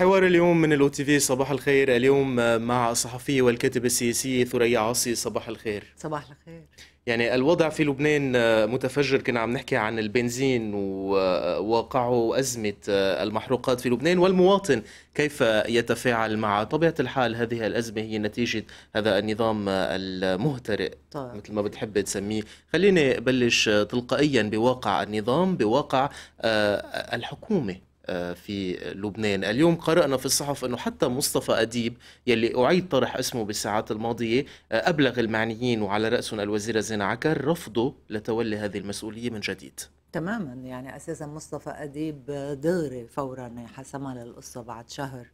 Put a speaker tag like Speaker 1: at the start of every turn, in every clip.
Speaker 1: حوار اليوم من الاو تي في صباح الخير اليوم مع الصحفي والكاتبة السياسية ثريا عاصي صباح الخير
Speaker 2: صباح الخير
Speaker 1: يعني الوضع في لبنان متفجر كنا عم نحكي عن البنزين وواقعه أزمة المحروقات في لبنان والمواطن كيف يتفاعل مع طبيعة الحال هذه الأزمة هي نتيجة هذا النظام المهترئ طيب. مثل ما بتحب تسميه خليني بلش تلقائيا بواقع النظام بواقع آه، الحكومة آه، في لبنان اليوم قرأنا في الصحف أنه حتى مصطفى أديب يلي أعيد طرح اسمه بالساعات الماضية آه، أبلغ المعنيين وعلى رأسهم الوزيرة زينة عكر رفضه لتولي هذه المسؤولية من جديد
Speaker 2: تماما يعني أساسا مصطفى أديب دغري فورا حسمها للقصة بعد شهر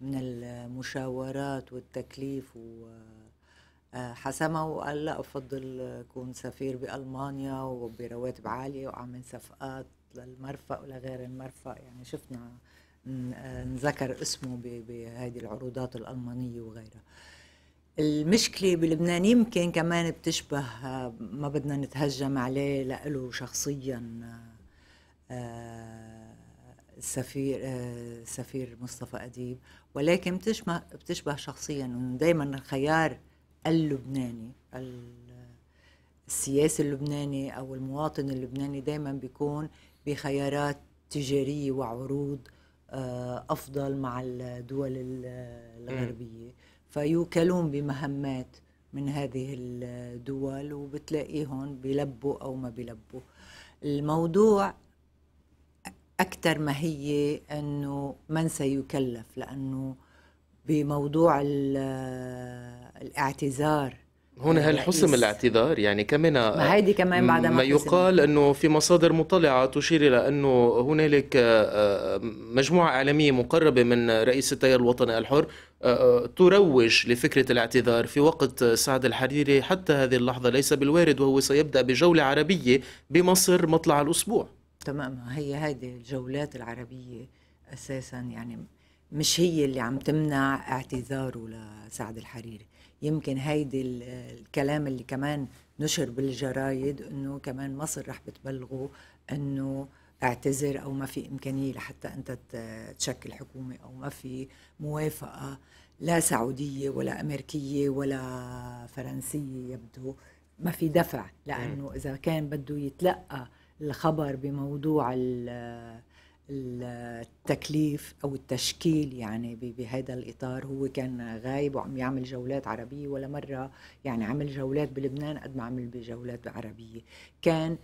Speaker 2: من المشاورات والتكليف و آه، حسمها وقال لا أفضل كون سفير بألمانيا وبرواتب عالية وأعمل صفقات للمرفأ ولغير المرفأ يعني شفنا نذكر آه، اسمه بهذه العروضات الألمانية وغيرها المشكلة بلبنان يمكن كمان بتشبه آه، ما بدنا نتهجم عليه لإله شخصيا السفير آه، سفير مصطفى أديب ولكن بتشبه بتشبه شخصيا دائما الخيار اللبناني السياسي اللبناني او المواطن اللبناني دائما بيكون بخيارات تجاريه وعروض آه، افضل مع الدول الغربيه فيوكلون بمهمات من هذه الدول وبتلاقيهم بيلبوا او ما بيلبوا الموضوع اكثر ما هي انه من سيكلف لانه بموضوع الاعتذار هنا هل حسم
Speaker 1: الاعتذار يعني كمان ما هيدي
Speaker 2: كمان بعد ما
Speaker 1: يقال انه في مصادر مطلعه تشير الى انه هنالك آه، آه، مجموعه اعلاميه مقربه من رئيس التيار الوطني الحر آه، تروج لفكره الاعتذار في وقت سعد الحريري حتى هذه اللحظه ليس بالوارد وهو سيبدا بجوله عربيه بمصر مطلع الاسبوع
Speaker 2: تمام هي هذه الجولات العربيه اساسا يعني مش هي اللي عم تمنع اعتذاره لسعد الحريري يمكن هيدي الكلام اللي كمان نشر بالجرايد انه كمان مصر رح بتبلغه انه اعتذر او ما في امكانيه لحتى انت تشكل حكومه او ما في موافقه لا سعوديه ولا امريكيه ولا فرنسيه يبدو ما في دفع لانه اذا كان بده يتلقى الخبر بموضوع التكليف او التشكيل يعني بهذا الاطار هو كان غايب وعم يعمل جولات عربيه ولا مره يعني عمل جولات بلبنان قد ما عمل بجولات عربيه كان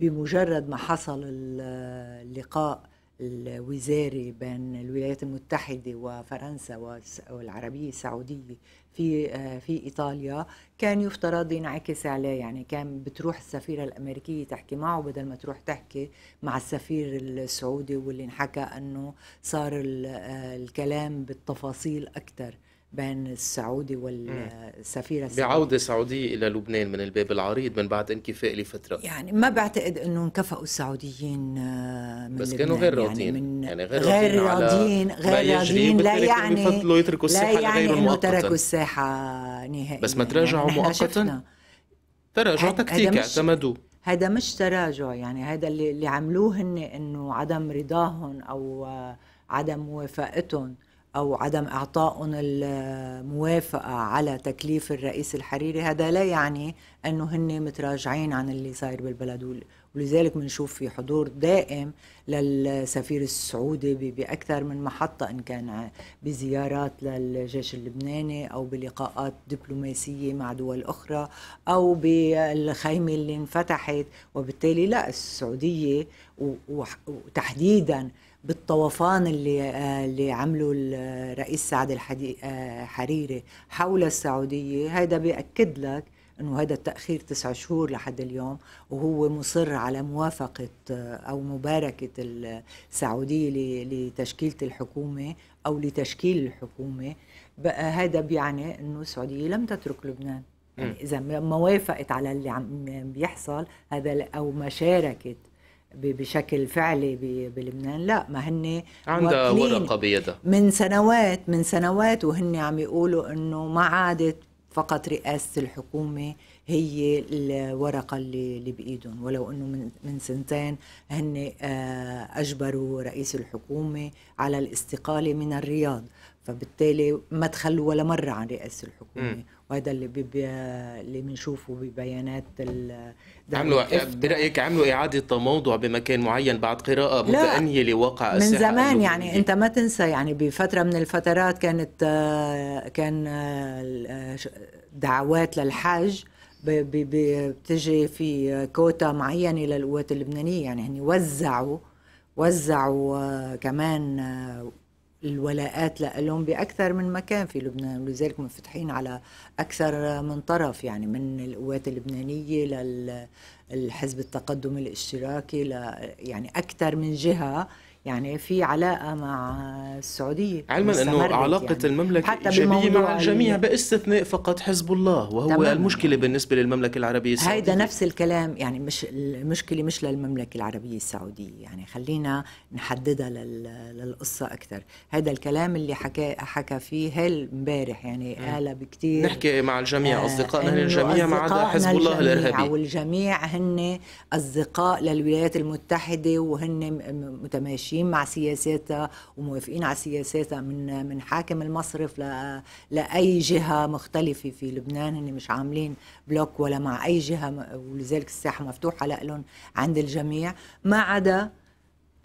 Speaker 2: بمجرد ما حصل اللقاء الوزاري بين الولايات المتحده وفرنسا والعربيه السعوديه في آه، في ايطاليا كان يفترض ينعكس عليه يعني كان بتروح السفيره الامريكيه تحكي معه بدل ما تروح تحكي مع السفير السعودي واللي انحكى انه صار آه، الكلام بالتفاصيل اكثر بين السعودي والسفيرة السعودية بعودة
Speaker 1: سعودية إلى لبنان من الباب العريض من بعد انكفاء لفترة يعني
Speaker 2: ما بعتقد أنه انكفأوا السعوديين آه، من بس كانوا يعني
Speaker 1: يعني غير راضيين يعني, يعني غير, راضيين غير راضيين لا يعني يفضلوا يتركوا الساحة لا يعني أنه تركوا
Speaker 2: الساحة نهائيا بس ما تراجعوا يعني مؤقتا تراجع تكتيكي اعتمدوه هذا مش تراجع يعني هذا اللي, اللي عملوه هن انه عدم رضاهم او آه، عدم موافقتهم أو عدم إعطائهم الموافقة على تكليف الرئيس الحريري هذا لا يعني أنه هن متراجعين عن اللي صاير بالبلد ولذلك بنشوف في حضور دائم للسفير السعودي بأكثر من محطة إن كان بزيارات للجيش اللبناني أو بلقاءات دبلوماسية مع دول أخرى أو بالخيمة اللي انفتحت وبالتالي لا السعودية وتحديدا بالطوفان اللي آه، اللي عمله الرئيس آه، سعد الحريري آه، حول السعوديه هذا بياكد لك انه هذا التاخير تسعة شهور لحد اليوم وهو مصر على موافقه او مباركه السعوديه لتشكيله الحكومه او لتشكيل الحكومه بقى هذا بيعني انه السعوديه لم تترك لبنان يعني اذا ما وافقت على اللي عم بيحصل هذا او ما شاركت بشكل فعلي بلبنان لا ما هن عندها ورقه بيدها من سنوات من سنوات وهن عم يقولوا انه ما عادت فقط رئاسه الحكومه هي الورقه اللي, اللي بايدهم ولو انه من من سنتين هن آه، اجبروا رئيس الحكومه على الاستقاله من الرياض فبالتالي ما تخلوا ولا مره عن رئاسه الحكومه م. وهذا اللي بيبي اللي بنشوفه ببيانات عملوا إيه؟
Speaker 1: برايك عملوا اعاده تموضع بمكان معين بعد قراءه متانيه لواقع الساحه من زمان يعني
Speaker 2: انت ما تنسى يعني بفتره من الفترات كانت كان آه، دعوات للحج بتجي في كوتا معينه للقوات اللبنانيه يعني هن وزعوا وزعوا آه، كمان آه، الولاءات لهم بأكثر من مكان في لبنان ولذلك منفتحين على أكثر من طرف يعني من القوات اللبنانية للحزب التقدم الاشتراكي يعني أكثر من جهة يعني في علاقه مع السعوديه علما انه يعني. علاقه يعني. المملكه حتى ايجابيه مع الجميع
Speaker 1: باستثناء فقط حزب الله وهو تمام. المشكله بالنسبه للمملكه العربيه السعوديه هيدا نفس
Speaker 2: الكلام يعني مش المشكله مش للمملكه العربيه السعوديه يعني خلينا نحددها للقصه اكثر هذا الكلام اللي حكى حكى فيه هل امبارح يعني قال بكثير نحكي مع الجميع آه، اصدقائنا آه الجميع ما عدا حزب الله الارهابي والجميع هن اصدقاء للولايات المتحده وهن متماشيين ماشيين مع سياساتها وموافقين على سياساتها من من حاكم المصرف ل... لاي جهه مختلفه في لبنان هن مش عاملين بلوك ولا مع اي جهه ولذلك الساحه مفتوحه لهم عند الجميع ما عدا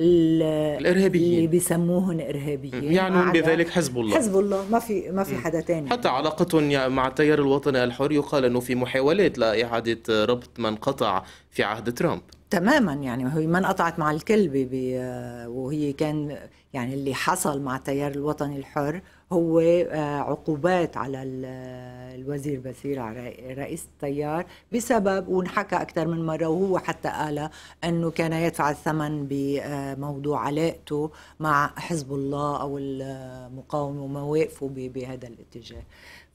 Speaker 2: الارهابيين اللي بيسموهم ارهابيين يعنون بذلك حزب الله حزب الله ما في ما في حدا تاني
Speaker 1: حتى علاقتهم مع التيار الوطني الحر يقال انه في محاولات لاعاده ربط من قطع في عهد ترامب
Speaker 2: تماما يعني هي ما انقطعت مع الكل وهي كان يعني اللي حصل مع التيار الوطني الحر هو آه، عقوبات على آه، الوزير على رئيس التيار بسبب ونحكى اكثر من مره وهو حتى قال انه كان يدفع الثمن بموضوع علاقته مع حزب الله او المقاومه ومواقفه بهذا الاتجاه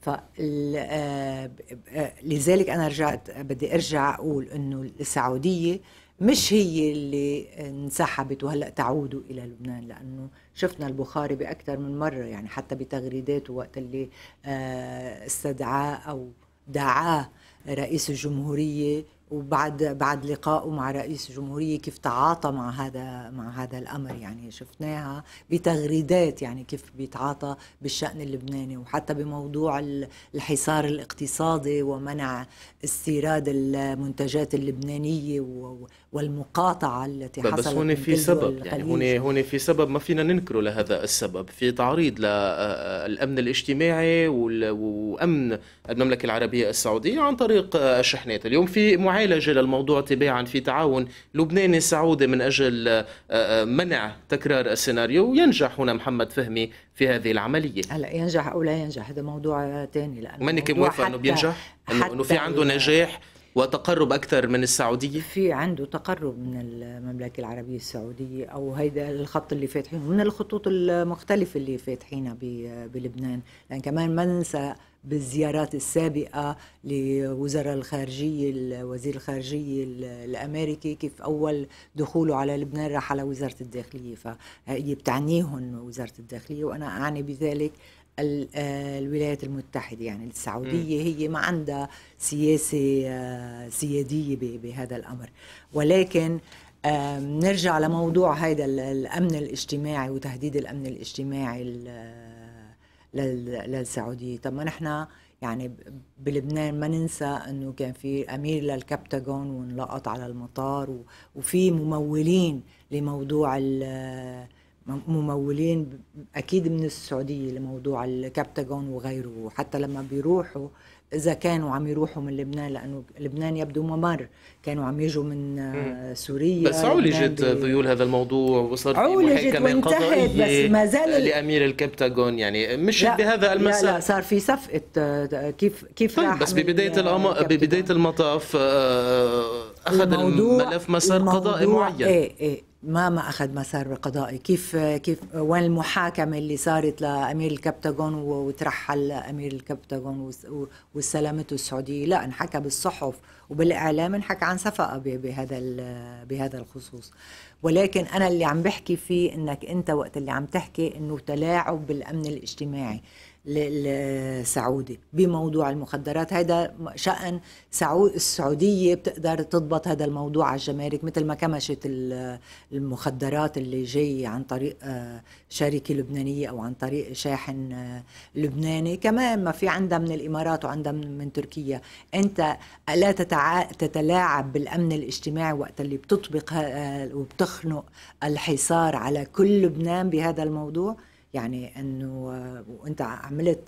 Speaker 2: فلذلك آه، انا رجعت بدي ارجع اقول انه السعوديه مش هي اللي انسحبت وهلا تعود الى لبنان لانه شفنا البخاري باكثر من مره يعني حتى بتغريداته وقت اللي آه، استدعاه او دعاه رئيس الجمهوريه وبعد بعد لقائه مع رئيس الجمهورية كيف تعاطى مع هذا مع هذا الأمر يعني شفناها بتغريدات يعني كيف بيتعاطى بالشأن اللبناني وحتى بموضوع الحصار الاقتصادي ومنع استيراد المنتجات اللبنانية والمقاطعة التي حصلت بس هون في سبب يعني هون
Speaker 1: هون في سبب ما فينا ننكره لهذا السبب في تعريض للأمن الاجتماعي وأمن المملكة العربية السعودية عن طريق الشحنات اليوم في معاي معالجة للموضوع تباعا في تعاون لبناني سعودي من أجل آه، آه، منع تكرار السيناريو وينجح هنا محمد فهمي في هذه العملية هلا
Speaker 2: ينجح أو لا ينجح هذا موضوع ثاني لأنه منك موافق أنه بينجح أنه في عنده
Speaker 1: نجاح وتقرب اكثر من السعوديه
Speaker 2: في عنده تقرب من المملكه العربيه السعوديه او هيدا الخط اللي فاتحينه من الخطوط المختلفه اللي فاتحينها بلبنان لان كمان ما ننسى بالزيارات السابقة لوزراء الخارجية وزير الخارجية الأمريكي كيف أول دخوله على لبنان راح على وزارة الداخلية فهي بتعنيهم وزارة الداخلية وأنا أعني بذلك آه، الولايات المتحدة يعني السعودية م. هي ما عندها سياسة آه، سيادية بهذا الأمر ولكن نرجع لموضوع هذا الأمن الاجتماعي وتهديد الأمن الاجتماعي للسعوديه طب ما نحن يعني بلبنان ما ننسى انه كان في امير للكبتاغون وانلقط على المطار وفي ممولين لموضوع ممولين اكيد من السعوديه لموضوع الكبتاغون وغيره حتى لما بيروحوا اذا كانوا عم يروحوا من لبنان لانه لبنان يبدو ممر كانوا عم يجوا من آه، سوريا بس عولجت ذيول
Speaker 1: هذا الموضوع وصار عولجت وانتهت بس ما زال لامير الكبتاغون يعني مش لا بهذا المساء لا لا
Speaker 2: صار في صفقه آه، كيف كيف طيب بس ببدايه الأم...
Speaker 1: ببدايه المطاف آه، اخذ الملف مسار قضائي معين ايه
Speaker 2: ايه ما ما اخذ مسار قضائي كيف كيف وين المحاكمه اللي صارت لامير الكابتاغون وترحل امير الكابتاغون وسلامته السعوديه لا انحكى بالصحف وبالاعلام انحكى عن صفقه بهذا بهذا الخصوص ولكن انا اللي عم بحكي فيه انك انت وقت اللي عم تحكي انه تلاعب بالامن الاجتماعي السعودي بموضوع المخدرات هذا شأن السعودية بتقدر تضبط هذا الموضوع على الجمارك مثل ما كمشت المخدرات اللي جاي عن طريق آه، شركة لبنانية أو عن طريق شاحن آه، لبناني كمان ما في عندها من الإمارات وعندها من تركيا أنت لا تتلاعب بالأمن الاجتماعي وقت اللي بتطبق آه، وبتخنق الحصار على كل لبنان بهذا الموضوع يعني انه وانت عملت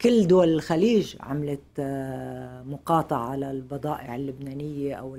Speaker 2: كل دول الخليج عملت آه، مقاطعة على البضائع اللبنانية أو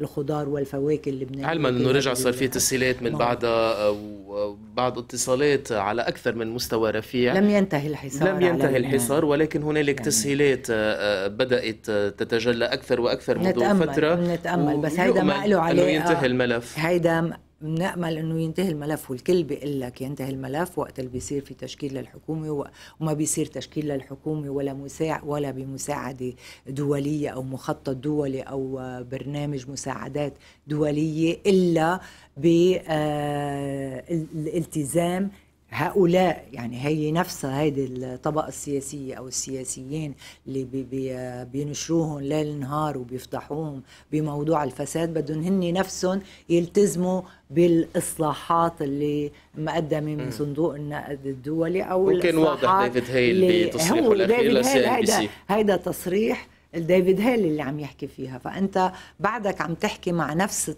Speaker 2: الخضار والفواكه اللبنانية علما أنه رجع صار في
Speaker 1: تسهيلات من نعم. بعدها آه، بعض اتصالات على أكثر من مستوى رفيع لم ينتهي الحصار لم ينتهي الحصار ولكن هنالك يعني تسهيلات آه، بدأت تتجلى أكثر وأكثر منذ فترة نتأمل بس هيدا ما له علاقة أنه ينتهي الملف
Speaker 2: هيدا بنأمل انه ينتهي الملف والكل بيقول لك ينتهي الملف وقت اللي بيصير في تشكيل للحكومه وما بيصير تشكيل للحكومه ولا مساع ولا بمساعده دوليه او مخطط دولي او آه، برنامج مساعدات دوليه الا بالالتزام آه، هؤلاء يعني هي نفسها هيدي الطبقة السياسية أو السياسيين اللي بي بي بينشروهم ليل نهار وبيفضحوهم بموضوع الفساد بدهم هن نفسهم يلتزموا بالإصلاحات اللي مقدمة من صندوق النقد الدولي أو وكان واضح
Speaker 1: ديفيد هيل بتصريحه الأخير هيدا,
Speaker 2: هيدا تصريح ديفيد هيل اللي عم يحكي فيها فأنت بعدك عم تحكي مع نفس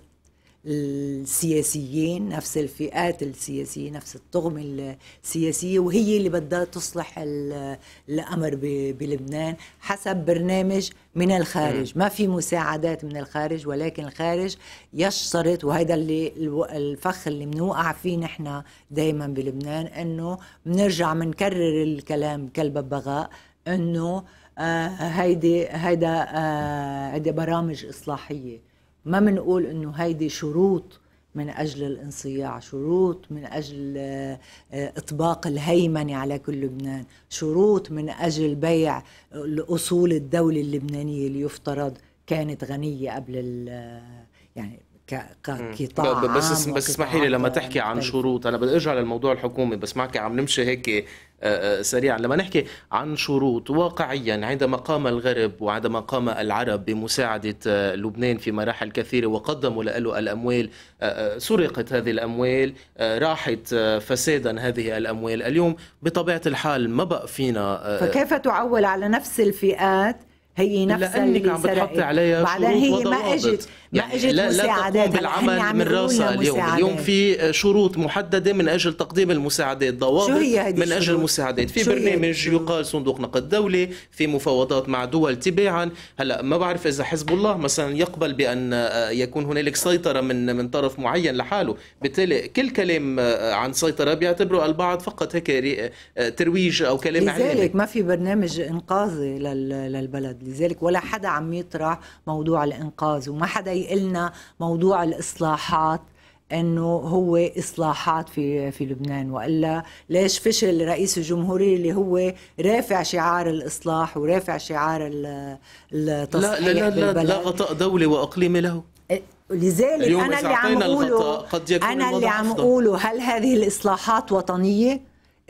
Speaker 2: السياسيين نفس الفئات السياسية نفس الطغمة السياسية وهي اللي بدها تصلح الأمر بلبنان حسب برنامج من الخارج ما في مساعدات من الخارج ولكن الخارج يشترط وهذا اللي الفخ اللي بنوقع فيه نحن دايما بلبنان انه بنرجع بنكرر الكلام كالببغاء انه آه هيدي هيدا آه برامج اصلاحيه ما بنقول انه هيدي شروط من اجل الانصياع شروط من اجل آه، اطباق الهيمنه على كل لبنان شروط من اجل بيع اصول الدوله اللبنانيه اللي يفترض كانت غنيه قبل آه، يعني كقطاع بس عام بس اسمحي لي لما
Speaker 1: تحكي عن شروط انا بدي ارجع للموضوع الحكومي بس معك عم نمشي هيك آه، آه، سريعا لما نحكي عن شروط واقعيا عندما قام الغرب وعندما قام العرب بمساعدة آه، لبنان في مراحل كثيرة وقدموا له الأموال سرقت هذه الأموال راحت فسادا هذه الأموال اليوم بطبيعة الحال ما بقى فينا فكيف
Speaker 2: تعول على نفس الفئات هي نفس لأنك اللي عم بتحطي عليها شروط هي ما اجت يعني ما لا, لا تقوم بالعمل من راسها اليوم مساعدات. اليوم
Speaker 1: في شروط محدده من اجل تقديم المساعدات ضوابط شو هي من اجل المساعدات في برنامج يقال صندوق نقد دولي في مفاوضات مع دول تباعا هلا ما بعرف اذا حزب الله مثلا يقبل بان آه، يكون هنالك سيطره من من طرف معين لحاله بالتالي كل كلام آه، عن سيطره بيعتبره البعض فقط هيك آه، ترويج او كلام لذلك اعلامي لذلك
Speaker 2: ما في برنامج انقاذي للبلد لذلك ولا حدا عم يطرح موضوع الانقاذ وما حدا قلنا موضوع الإصلاحات انه هو اصلاحات في في لبنان والا ليش فشل رئيس الجمهوريه اللي هو رافع شعار الاصلاح ورافع شعار التصحيح لا لا لا, لا, لا
Speaker 1: غطاء دولي واقليمي له إيه، لذلك انا اللي عم اقوله انا اللي عم اقوله
Speaker 2: هل هذه الاصلاحات وطنيه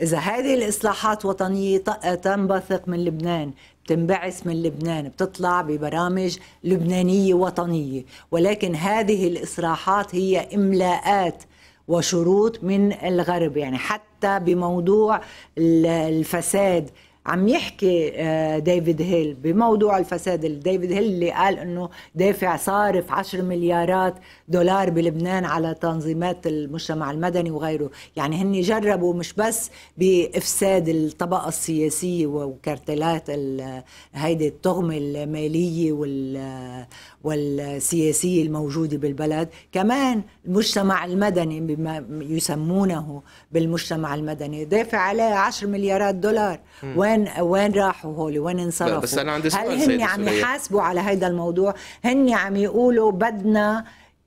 Speaker 2: إذا هذه الإصلاحات وطنية تنبثق من لبنان بتنبعث من لبنان بتطلع ببرامج لبنانية وطنية ولكن هذه الاصراحات هي إملاءات وشروط من الغرب يعني حتى بموضوع الفساد عم يحكي آه، ديفيد هيل بموضوع الفساد ديفيد هيل اللي قال انه دافع صارف 10 مليارات دولار بلبنان على تنظيمات المجتمع المدني وغيره يعني هن جربوا مش بس بافساد الطبقه السياسيه وكارتلات آه، هيدي التغمه الماليه وال آه، والسياسية الموجودة بالبلد كمان المجتمع المدني بما يسمونه بالمجتمع المدني دافع عليه 10 مليارات دولار وين وين راحوا هولي وين انصرفوا بس أنا عندي سؤال هل هن عم يحاسبوا على هذا الموضوع هن عم يقولوا بدنا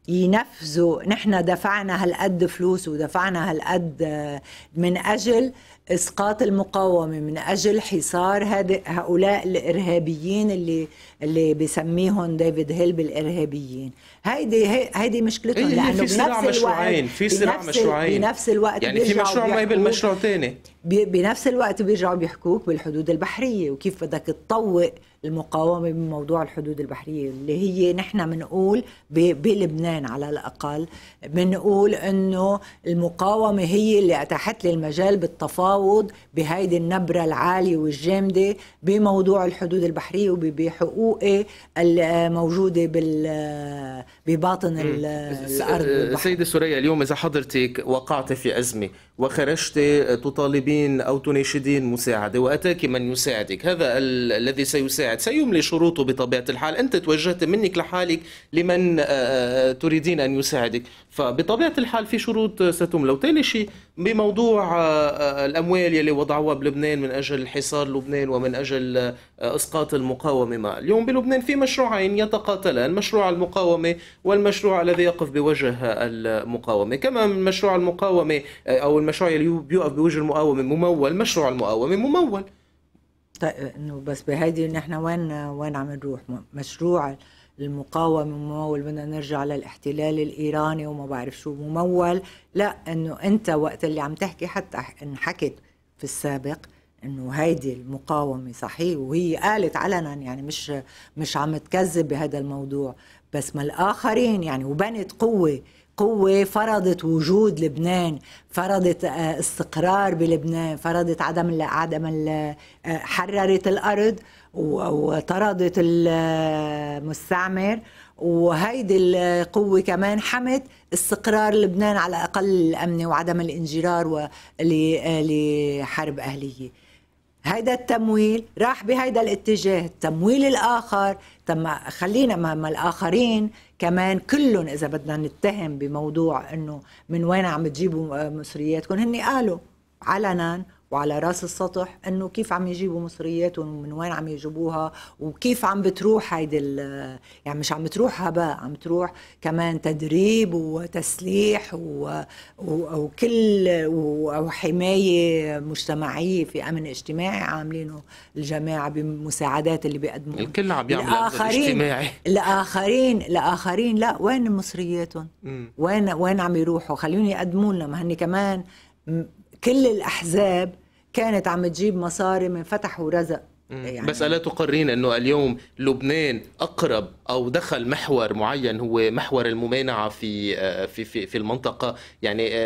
Speaker 2: ينفذوا نحن دفعنا هالقد فلوس ودفعنا هالقد آه، من اجل اسقاط المقاومه من اجل حصار هؤلاء الارهابيين اللي اللي بسميهم ديفيد هيل بالارهابيين هيدي هيدي مشكلتهم إيه لانه في صراع مشروعين في صراع مشروعين بنفس الوقت يعني في مشروع مهبل مشروع ثاني بنفس الوقت بيرجعوا بيحكوك بالحدود البحريه وكيف بدك تطوق المقاومه بموضوع الحدود البحريه اللي هي نحن بنقول بلبنان على الاقل بنقول انه المقاومه هي اللي اتاحت لي المجال بالتفاوض بهيدي النبره العاليه والجامده بموضوع الحدود البحريه وبحقوقي الموجوده بال بباطن الارض
Speaker 1: سيدة سوريا اليوم اذا حضرتك وقعت في ازمه وخرجت تطالبين أو تناشدين مساعدة وأتاك من يساعدك هذا ال- الذي سيساعد سيملي شروطه بطبيعة الحال أنت توجهت منك لحالك لمن آه، آه، تريدين أن يساعدك فبطبيعة الحال في شروط ستملى وثاني شيء بموضوع آه، الأموال يلي وضعوها بلبنان من أجل حصار لبنان ومن أجل اسقاط المقاومه مع اليوم بلبنان في مشروعين يتقاتلان، مشروع المقاومه والمشروع الذي يقف بوجه المقاومه، كما مشروع المقاومه آه، او المشروع اللي بيقف بوجه المقاومه ممول، مشروع المقاومه ممول.
Speaker 2: طيب انه بس بهيدي نحن وين وين عم نروح؟ مشروع المقاومه ممول بدنا نرجع للاحتلال الايراني وما بعرف شو ممول، لا انه انت وقت اللي عم تحكي حتى انحكت في السابق انه هيدي المقاومه صحيح وهي قالت علنا يعني مش مش عم تكذب بهذا الموضوع بس ما الاخرين يعني وبنت قوه قوة فرضت وجود لبنان فرضت آه، استقرار بلبنان فرضت عدم عدم آه، حررت الأرض وطردت المستعمر آه، وهيدي القوة كمان حمت استقرار لبنان على الأقل الأمني وعدم الانجرار لحرب أهلية هيدا التمويل راح بهيدا الاتجاه التمويل الآخر تم خلينا ما الآخرين كمان كلهم إذا بدنا نتهم بموضوع أنه من وين عم تجيبوا مصرياتكم هن قالوا علنا وعلى راس السطح انه كيف عم يجيبوا مصرياتهم ومن وين عم يجيبوها وكيف عم بتروح هيدي يعني مش عم بتروح هباء عم تروح كمان تدريب وتسليح و... و... وكل وحمايه مجتمعيه في امن اجتماعي عاملينه الجماعه بمساعدات اللي بيقدموها
Speaker 1: الكل عم بيعمل الآخرين... اجتماعي
Speaker 2: الاخرين الاخرين لا وين مصرياتهم؟ وين وين عم يروحوا؟ خليهم يقدموا لنا ما هن كمان كل الاحزاب كانت عم تجيب مصاري من فتح ورزق يعني بس
Speaker 1: ألا تقرين أنه اليوم لبنان أقرب أو دخل محور معين هو محور الممانعة في آه، في في, في المنطقة يعني آه،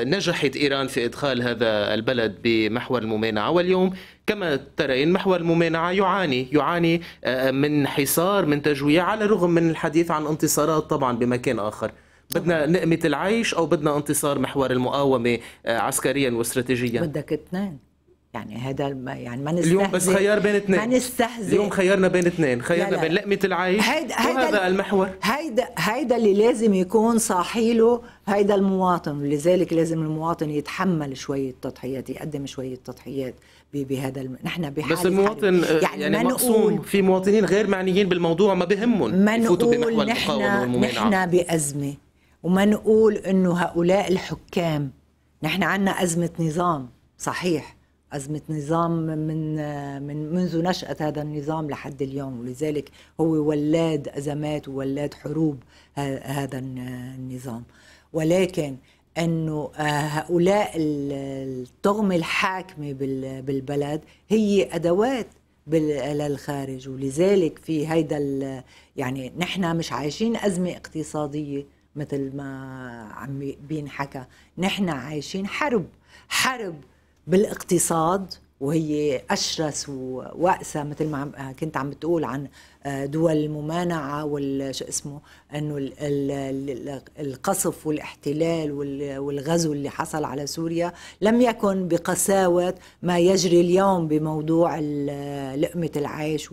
Speaker 1: آه، نجحت إيران في إدخال هذا البلد بمحور الممانعة واليوم كما ترين محور الممانعة يعاني يعاني من حصار من تجويع على الرغم من الحديث عن انتصارات طبعا بمكان آخر بدنا نقمة العيش أو بدنا انتصار محور المقاومة آه، عسكريا واستراتيجيا
Speaker 2: بدك اثنين يعني هذا يعني ما نستهزئ اليوم بس خيار بين اثنين ما نستهزئ
Speaker 1: اليوم خيارنا بين اثنين خيارنا لا لا. بين لقمة العيش هيدا وهذا المحور
Speaker 2: هيدا هيدا اللي لازم يكون صاحي له هيدا المواطن ولذلك لازم المواطن يتحمل شوية تضحيات يقدم شوية تضحيات بهذا الم... نحن بحاجة بس المواطن حالي. آه، يعني, يعني نقول...
Speaker 1: في مواطنين غير معنيين بالموضوع ما بهمهم ما نقول نحن نحن
Speaker 2: بأزمة وما نقول انه هؤلاء الحكام نحن عندنا ازمه نظام صحيح أزمة نظام من من منذ نشأة هذا النظام لحد اليوم ولذلك هو ولاد أزمات وولاد حروب هذا النظام ولكن أنه آه، هؤلاء الطغمة الحاكمة بالبلد هي أدوات للخارج ولذلك في هيدا يعني نحن مش عايشين أزمة اقتصادية مثل ما عم بينحكى نحن عايشين حرب حرب بالاقتصاد وهي اشرس واقسى مثل ما عم كنت عم بتقول عن آه، دول الممانعه والشو اسمه انه القصف والاحتلال والغزو اللي حصل على سوريا لم يكن بقساوه ما يجري اليوم بموضوع لقمه العيش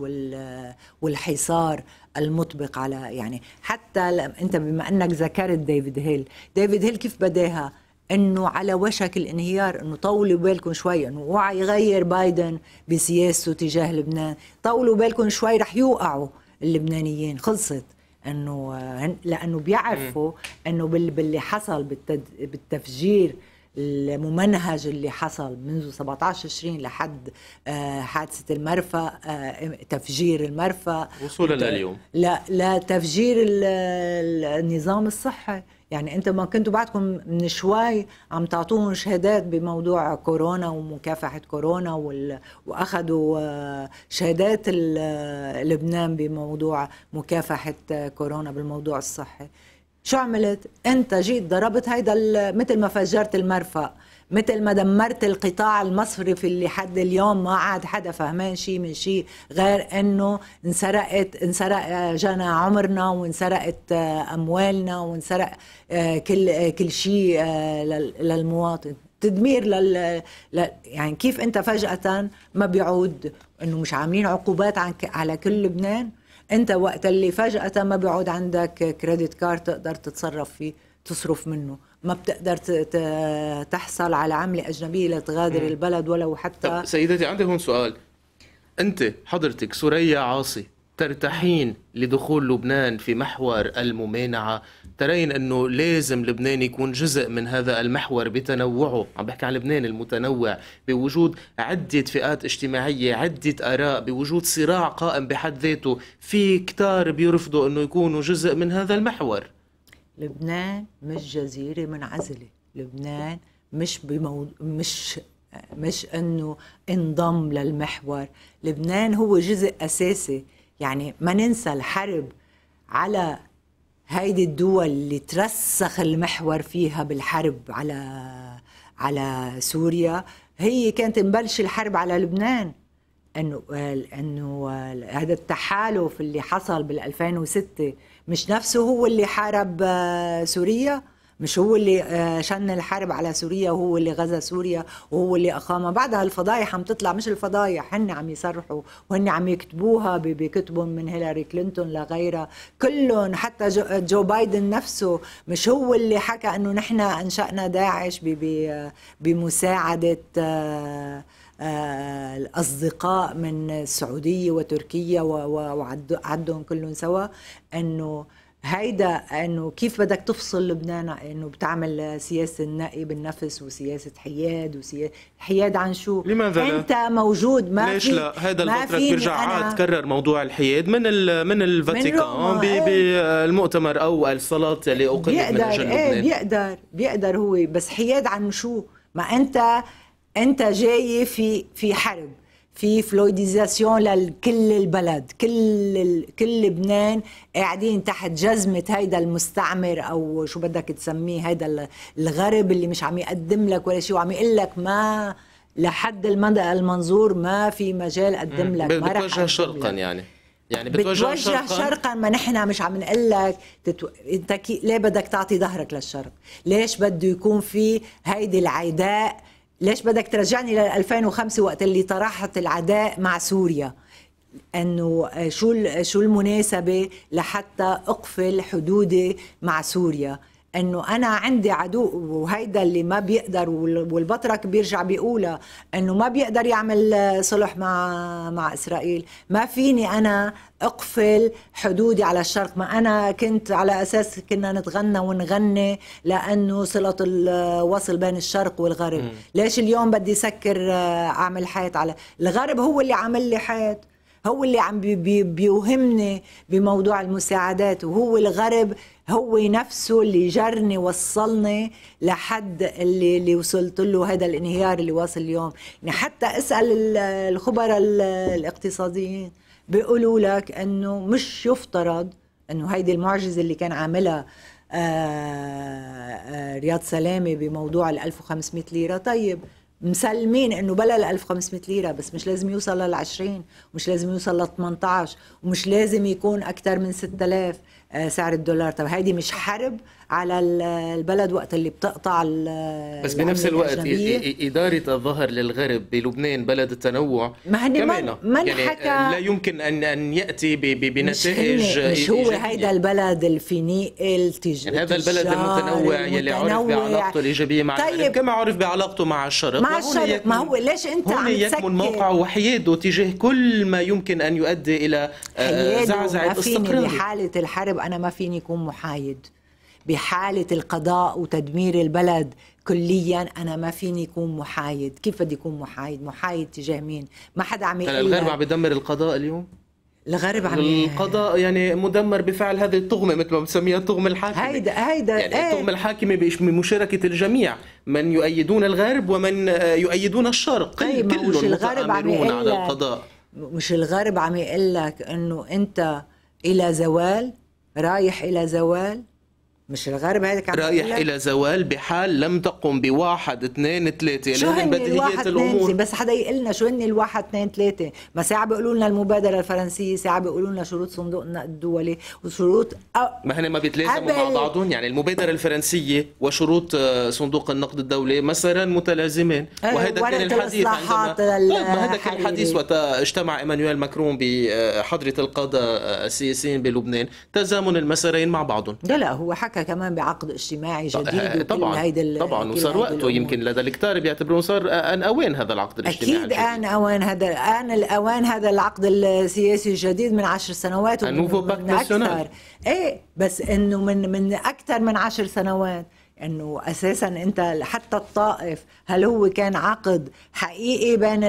Speaker 2: والحصار المطبق على يعني حتى انت بما انك ذكرت ديفيد هيل ديفيد هيل كيف بداها انه على وشك الانهيار انه طولوا بالكم شوي انه وعي يغير بايدن بسياسته تجاه لبنان طولوا بالكم شوي رح يوقعوا اللبنانيين خلصت انه لانه بيعرفوا انه باللي حصل بالتفجير الممنهج اللي حصل منذ 17 تشرين لحد آه، حادثه المرفأ آه، تفجير المرفأ
Speaker 1: وصولا لليوم
Speaker 2: لا لا تفجير النظام الصحي يعني انت ما كنتوا بعدكم من شوي عم تعطوهم شهادات بموضوع كورونا ومكافحه كورونا وال... واخذوا آه، شهادات لبنان بموضوع مكافحه كورونا بالموضوع الصحي شو عملت انت جيت ضربت هيدا مثل ما فجرت المرفأ مثل ما دمرت القطاع المصرفي اللي حد اليوم ما عاد حدا فهمان شيء من شيء غير انه انسرقت انسرق آه، جانا عمرنا وانسرقت آه، اموالنا وانسرق آه، كل كل شيء للمواطن تدمير لل يعني كيف انت فجاه ما بيعود انه مش عاملين عقوبات على كل لبنان انت وقت اللي فجاه ما بيعود عندك كريدت كارد تقدر تتصرف فيه تصرف منه ما بتقدر تحصل على عملة أجنبية لتغادر م. البلد ولو حتى طب
Speaker 1: سيدتي عندي هون سؤال أنت حضرتك سوريا عاصي ترتاحين لدخول لبنان في محور الممانعة ترين انه لازم لبنان يكون جزء من هذا المحور بتنوعه عم بحكي عن لبنان المتنوع بوجود عده فئات اجتماعيه عده اراء بوجود صراع قائم بحد ذاته في كتار بيرفضوا انه يكونوا جزء من هذا المحور
Speaker 2: لبنان مش جزيره منعزله لبنان مش بمو... مش مش انه انضم للمحور لبنان هو جزء اساسي يعني ما ننسى الحرب على هيدي الدول اللي ترسخ المحور فيها بالحرب على على سوريا هي كانت مبلش الحرب على لبنان انه انه هذا التحالف اللي حصل بال 2006 مش نفسه هو اللي حارب آه، سوريا مش هو اللي آه، شن الحرب على سوريا وهو اللي غزا سوريا وهو اللي اقامها بعدها الفضايح عم تطلع مش الفضايح هن عم يصرحوا وهن عم يكتبوها بكتبهم من هيلاري كلينتون لغيرها كلهم حتى جو بايدن نفسه مش هو اللي حكى انه نحن انشانا داعش بمساعده آه، آه، الاصدقاء من السعوديه وتركيا وعدهم كلهم سوا انه هيدا انه كيف بدك تفصل لبنان انه بتعمل سياسه النقي بالنفس وسياسه حياد وسياسه حياد عن شو؟ لماذا لا؟ انت موجود ما ليش لا؟ هذا الفتره بيرجع عاد
Speaker 1: كرر موضوع الحياد من الـ من الفاتيكان بالمؤتمر إيه. او الصلاه اللي اقيمت من اجل إيه، لبنان ايه
Speaker 2: بيقدر بيقدر هو بس حياد عن شو؟ ما انت انت جاي في في حرب في فلويديزاسيون لكل البلد كل ال... كل لبنان قاعدين تحت جزمه هيدا المستعمر او شو بدك تسميه هيدا الغرب اللي مش عم يقدم لك ولا شيء وعم يقول لك ما لحد المدى المنظور ما في مجال اقدم لك ما بتوجه
Speaker 1: شرقا لك. يعني يعني بتوجه, بتوجه شرقا, شرقا
Speaker 2: ما نحن مش عم نقول لك تتو... انت كي... ليه بدك تعطي ظهرك للشرق؟ ليش بده يكون في هيدي العداء ليش بدك ترجعني لل 2005 وقت اللي طرحت العداء مع سوريا انه شو شو المناسبه لحتى اقفل حدودي مع سوريا انه انا عندي عدو وهيدا اللي ما بيقدر والبطرك بيرجع بيقولها انه ما بيقدر يعمل صلح مع مع اسرائيل ما فيني انا اقفل حدودي على الشرق ما انا كنت على اساس كنا نتغنى ونغني لانه صله الوصل بين الشرق والغرب م. ليش اليوم بدي سكر آه، اعمل حيط على الغرب هو اللي عمل لي حيط هو اللي عم بيوهمني بموضوع المساعدات وهو الغرب هو نفسه اللي جرني وصلني لحد اللي اللي وصلت له هذا الانهيار اللي واصل اليوم يعني حتى اسال الخبراء الاقتصاديين بيقولوا لك انه مش يفترض انه هيدي المعجزه اللي كان عاملها آآ آه، آآ آه، رياض سلامه بموضوع ال 1500 ليره طيب مسلمين انه بلا ال 1500 ليره بس مش لازم يوصل لل 20 ومش لازم يوصل لل 18 ومش لازم يكون اكثر من 6000 آه، سعر الدولار طب هيدي مش حرب على البلد وقت اللي بتقطع بس بنفس الوقت الأجنبية.
Speaker 1: إدارة الظهر للغرب بلبنان بلد التنوع ما كمان من يعني آه، حكى لا يمكن أن أن يأتي بنتائج مش, مش هو
Speaker 2: هيدا البلد الفينيقي التجاري يعني هذا البلد المتنوع يلي عرف بعلاقته
Speaker 1: الإيجابية مع طيب كما عرف بعلاقته مع الشرق مع الشرق ما هو
Speaker 2: ليش أنت هون عم يكمن موقعه
Speaker 1: وحياده تجاه كل ما يمكن أن يؤدي إلى آه، زعزعة استقراره حاله
Speaker 2: الحرب الحرب طيب، انا ما فيني يكون محايد بحالة القضاء وتدمير البلد كليا أنا ما فيني يكون محايد كيف بدي يكون محايد محايد تجاه مين ما حدا عم يعني يقول الغرب عم
Speaker 1: يدمر القضاء اليوم الغرب عم القضاء يعني مدمر بفعل هذه الطغمه مثل ما بنسميها الطغمه الحاكمه هيدا هيدا يعني ايه؟ الطغمه الحاكمه بمشاركه الجميع من يؤيدون الغرب ومن آه، يؤيدون الشرق طيب، كلهم كل مش الغرب عم على القضاء
Speaker 2: مش الغرب عم يقول لك انه انت الى زوال رايح الى زوال مش الغرب هذاك رايح الى
Speaker 1: زوال بحال لم تقم بواحد اثنين ثلاثه يعني شو هن الواحد الامور
Speaker 2: بس حدا يقول لنا شو هن الواحد اثنين ثلاثه ما ساعه بيقولوا لنا المبادره الفرنسيه ساعه بيقولوا لنا شروط صندوق النقد الدولي وشروط أو
Speaker 1: ما هن ما بيتلازموا مع بعضهم يعني المبادره الفرنسيه وشروط آه، صندوق النقد الدولي مثلا متلازمين أيوة، وهذا كان الحديث عندما
Speaker 2: آه، هذا كان الحديث
Speaker 1: وقت اجتمع ايمانويل ماكرون بحضره القاده السياسيين بلبنان تزامن المسارين مع بعضهم
Speaker 2: لا لا هو حكى حكى كمان بعقد اجتماعي جديد آه، طبعا هيدا طبعا وصار وقته
Speaker 1: يمكن لدى الكتار بيعتبروه صار آه، ان اوان هذا العقد الاجتماعي اكيد
Speaker 2: ان اوان هذا ان الاوان هذا العقد السياسي الجديد من عشر سنوات ومن اكثر ايه بس انه من من اكثر من عشر سنوات انه اساسا انت حتى الطائف هل هو كان عقد حقيقي بين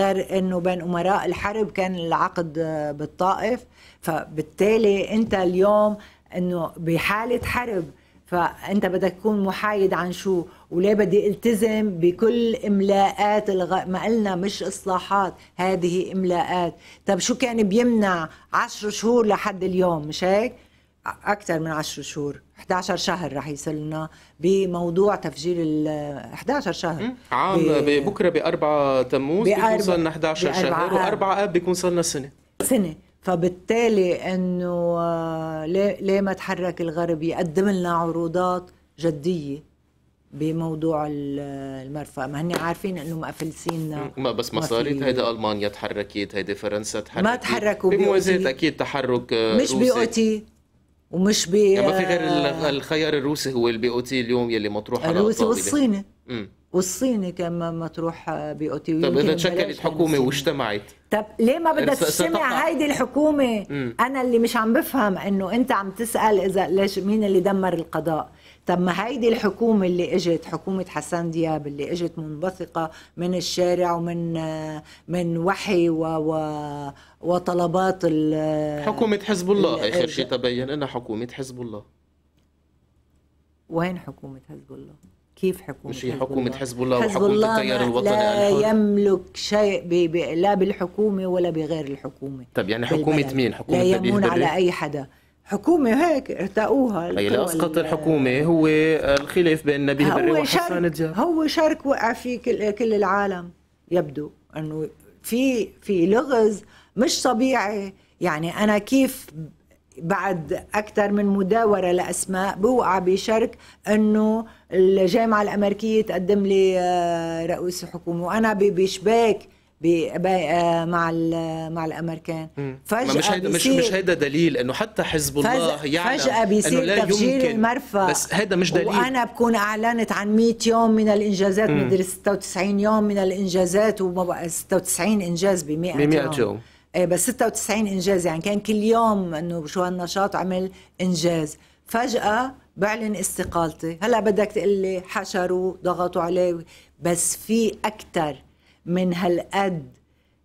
Speaker 2: غير انه بين امراء الحرب كان العقد بالطائف فبالتالي انت اليوم انه بحاله حرب فانت بدك تكون محايد عن شو وليه بدي التزم بكل املاءات الغ... ما قلنا مش اصلاحات هذه املاءات طب شو كان بيمنع 10 شهور لحد اليوم مش هيك اكثر من 10 شهور 11 شهر رح يصير بموضوع تفجير ال 11 شهر عام ب...
Speaker 1: بكره ب 4 تموز بيكون صار لنا 11 شهر و4 اب بيكون صار لنا سنه
Speaker 2: سنه فبالتالي انه آه، ليه, ما تحرك الغرب يقدم لنا عروضات جديه بموضوع آه، المرفأ ما هن عارفين انه مقفلسين ما بس مصاري هيدا
Speaker 1: المانيا تحركت هيدا فرنسا تحركت ما تحركوا بموازاة اكيد تحرك آه، مش بي او
Speaker 2: تي ومش ب يعني ما في غير
Speaker 1: الخيار الروسي هو البي او تي اليوم يلي مطروح على الروسي والصيني
Speaker 2: والصيني كمان ما تروح بيوتي طب اذا تشكلت حكومه
Speaker 1: واجتمعت
Speaker 2: طب ليه ما بدها تجتمع هيدي الحكومه انا اللي مش عم بفهم انه انت عم تسال اذا ليش مين اللي دمر القضاء طب ما هيدي الحكومة اللي اجت حكومة حسن دياب اللي اجت منبثقة من الشارع ومن من وحي و, و وطلبات حكومة حزب الله اخر شيء
Speaker 1: تبين انها حكومة حزب الله
Speaker 2: وين حكومة حزب الله؟ كيف حكومة مش هي حكومة حزب الله حزب وحكومة التيار الوطني لا يعني الحر. يملك شيء بي بي لا بالحكومة ولا بغير الحكومة
Speaker 1: طب يعني حكومة بالبلد. مين؟ حكومة لا يمون على أي
Speaker 2: حدا حكومة هيك ارتقوها هي اللي
Speaker 1: الحكومة هو الخلاف بين نبيه بري وحسان
Speaker 2: دياب هو شرك وقع فيه كل, كل العالم يبدو أنه في في لغز مش طبيعي يعني أنا كيف بعد اكثر من مداوره لاسماء بوقع بشرك انه الجامعه الامريكيه تقدم لي آه، رئيس الحكومه وانا بشباك آه، مع مع الامريكان فجاه مش هيدا مش مش
Speaker 1: هيدا دليل انه حتى حزب الله يعني فجاه بيصير انه لا تفجير يمكن المرفأ بس هيدا مش دليل وانا
Speaker 2: بكون اعلنت عن 100 يوم من الانجازات مدري 96 يوم من الانجازات و 96 انجاز ب 100 يوم ب 100 يوم آه، بس 96 انجاز يعني كان كل يوم انه شو هالنشاط عمل انجاز فجاه بعلن استقالتي هلا بدك تقول لي حشروا ضغطوا عليه بس في اكثر من هالقد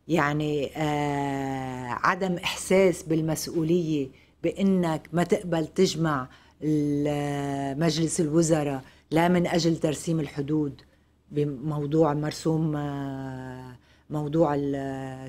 Speaker 2: يعني آه عدم احساس بالمسؤوليه بانك ما تقبل تجمع مجلس الوزراء لا من اجل ترسيم الحدود بموضوع مرسوم آه موضوع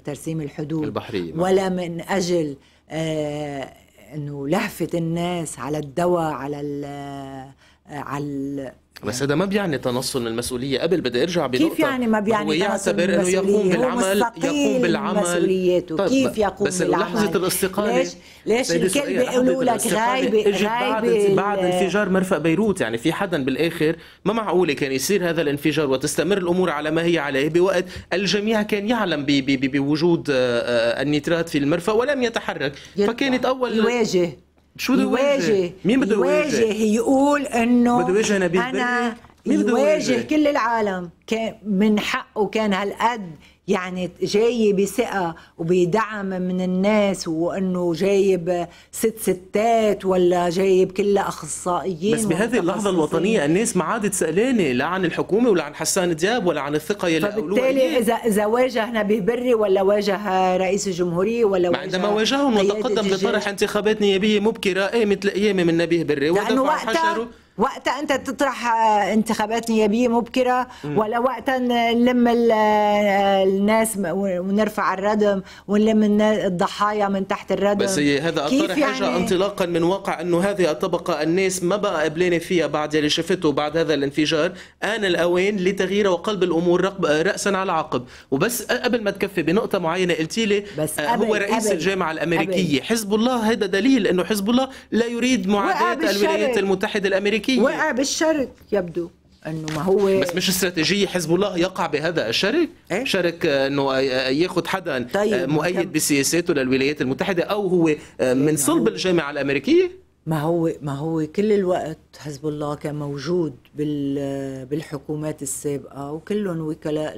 Speaker 2: ترسيم الحدود البحرية نعم. ولا من أجل آه، انه لهفه الناس على الدواء على آه، على
Speaker 1: بس يعني. هذا ما بيعني تنصل من المسؤوليه قبل بدي ارجع بنقطه كيف يعني ما بيعني هو يعتبر انه يقوم بالعمل يقوم بالعمل طيب كيف يقوم بس بالعمل بس لحظه الاستقاله ليش ليش الكل بيقولوا لك غايبه غايبه بعد, بعد انفجار مرفق بيروت يعني في حدا بالاخر ما معقوله كان يصير هذا الانفجار وتستمر الامور على ما هي عليه بوقت الجميع كان يعلم بوجود آه، آه، النترات في المرفأ ولم يتحرك فكانت اول يواجه شو بده يواجه؟ مين بده يواجه؟
Speaker 2: يقول انه بده يواجه نبيل انا يواجه كل العالم كان من حقه كان هالقد يعني جاي بثقه وبدعم من الناس وانه جايب ست ستات ولا جايب كلها اخصائيين بس بهذه
Speaker 1: اللحظه الوطنيه الناس ما عادت سالانه لا عن الحكومه ولا عن حسان دياب ولا عن الثقه يلي
Speaker 2: فبالتالي اذا اذا واجهنا ببري ولا واجه رئيس الجمهوريه ولا واجه عندما واجههم وتقدم بطرح
Speaker 1: انتخابات نيابيه مبكره قامت القيامه من نبيه بري لانه وقتها
Speaker 2: وقت انت تطرح آه، انتخابات نيابيه مبكره ولا وقت نلم آه، الناس ونرفع الردم ونلم الضحايا من تحت الردم بس هذا الطرح يعني... حاجه
Speaker 1: انطلاقا من واقع انه هذه الطبقه الناس ما بقى قبلانه فيها بعد اللي شفته بعد هذا الانفجار ان الاوان لتغيير وقلب الامور رقب راسا على عقب وبس قبل ما تكفي بنقطه معينه قلتي لي بس آه، قبل هو رئيس قبل الجامعه الامريكيه قبل حزب الله هذا دليل انه حزب الله لا يريد معاداه الولايات المتحده الامريكيه الامريكيه وقع
Speaker 2: بالشرك يبدو انه ما هو بس
Speaker 1: مش استراتيجيه حزب الله يقع بهذا الشرك إيه؟ شرك انه ياخذ حدا طيب مؤيد بسياساته للولايات المتحده او هو من صلب الجامعه الامريكيه
Speaker 2: ما هو ما هو كل الوقت حزب الله كان موجود بالحكومات السابقه وكلهم وكلاء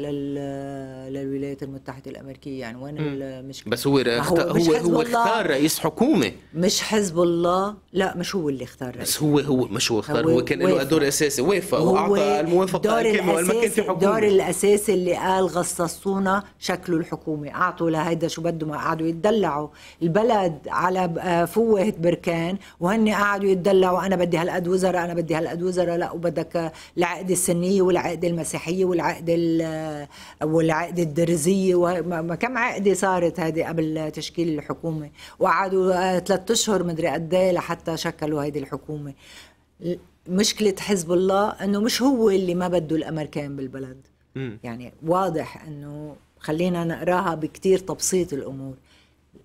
Speaker 2: للولايات المتحده الامريكيه يعني وين المشكله بس هو هو هو, هو اختار
Speaker 1: رئيس حكومه
Speaker 2: مش حزب الله لا مش هو اللي اختار رئيس
Speaker 1: بس هو هو مش هو اختار هو, هو كان له دور اساسي وافق واعطى الموافقه دور ما كان في حكومه الدور
Speaker 2: الاساسي اللي قال غصصونا شكله الحكومه اعطوا لهيدا شو بده ما قعدوا يتدلعوا البلد على آه، فوهه بركان وهي وهن قعدوا يتدلعوا انا بدي هالقد وزراء انا بدي هالقد وزراء لا وبدك العقد السنيه والعقد المسيحيه والعقد والعقد الدرزيه وما كم عقده صارت هذه قبل تشكيل الحكومه وقعدوا ثلاث آه، اشهر مدري قد ايه لحتى شكلوا هذه الحكومه مشكله حزب الله انه مش هو اللي ما بده الامريكان بالبلد م. يعني واضح انه خلينا نقراها بكتير تبسيط الامور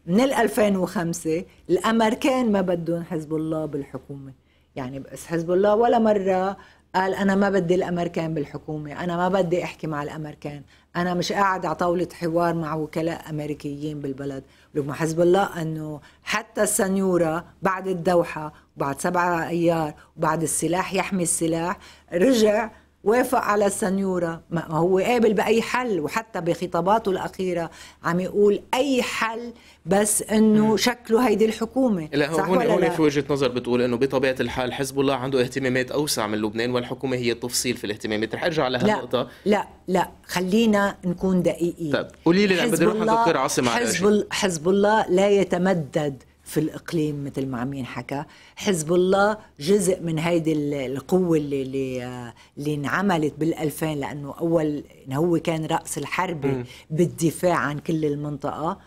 Speaker 2: من 2005 الامريكان ما بدهم حزب الله بالحكومه يعني بس حزب الله ولا مره قال انا ما بدي الامريكان بالحكومه انا ما بدي احكي مع الامريكان انا مش قاعد على طاوله حوار مع وكلاء امريكيين بالبلد لما حزب الله انه حتى السنيوره بعد الدوحه وبعد سبعة ايار وبعد السلاح يحمي السلاح رجع وافق على السنيورة ما هو قابل بأي حل وحتى بخطاباته الأخيرة عم يقول أي حل بس أنه شكله هيدي الحكومة لا هو هون, هون في
Speaker 1: وجهة نظر بتقول أنه بطبيعة الحال حزب الله عنده اهتمامات أوسع من لبنان والحكومة هي التفصيل في الاهتمامات رح أرجع لهالنقطة لا
Speaker 2: لا لا خلينا نكون دقيقين طيب قولي لي بدي أروح عند حزب, حزب الله لا يتمدد في الاقليم مثل ما عم ينحكى حزب الله جزء من هيدي القوه اللي اللي, آه، اللي انعملت بال2000 لانه اول هو كان راس الحربه بالدفاع عن كل المنطقه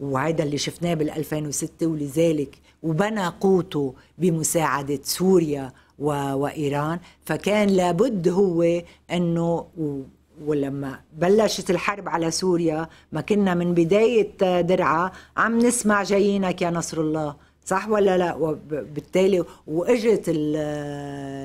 Speaker 2: وهذا اللي شفناه بال2006 ولذلك وبنى قوته بمساعده سوريا وايران فكان لابد هو انه ولما بلشت الحرب على سوريا ما كنا من بداية آه، درعا عم نسمع جايينك يا نصر الله صح ولا لا وبالتالي واجت آه،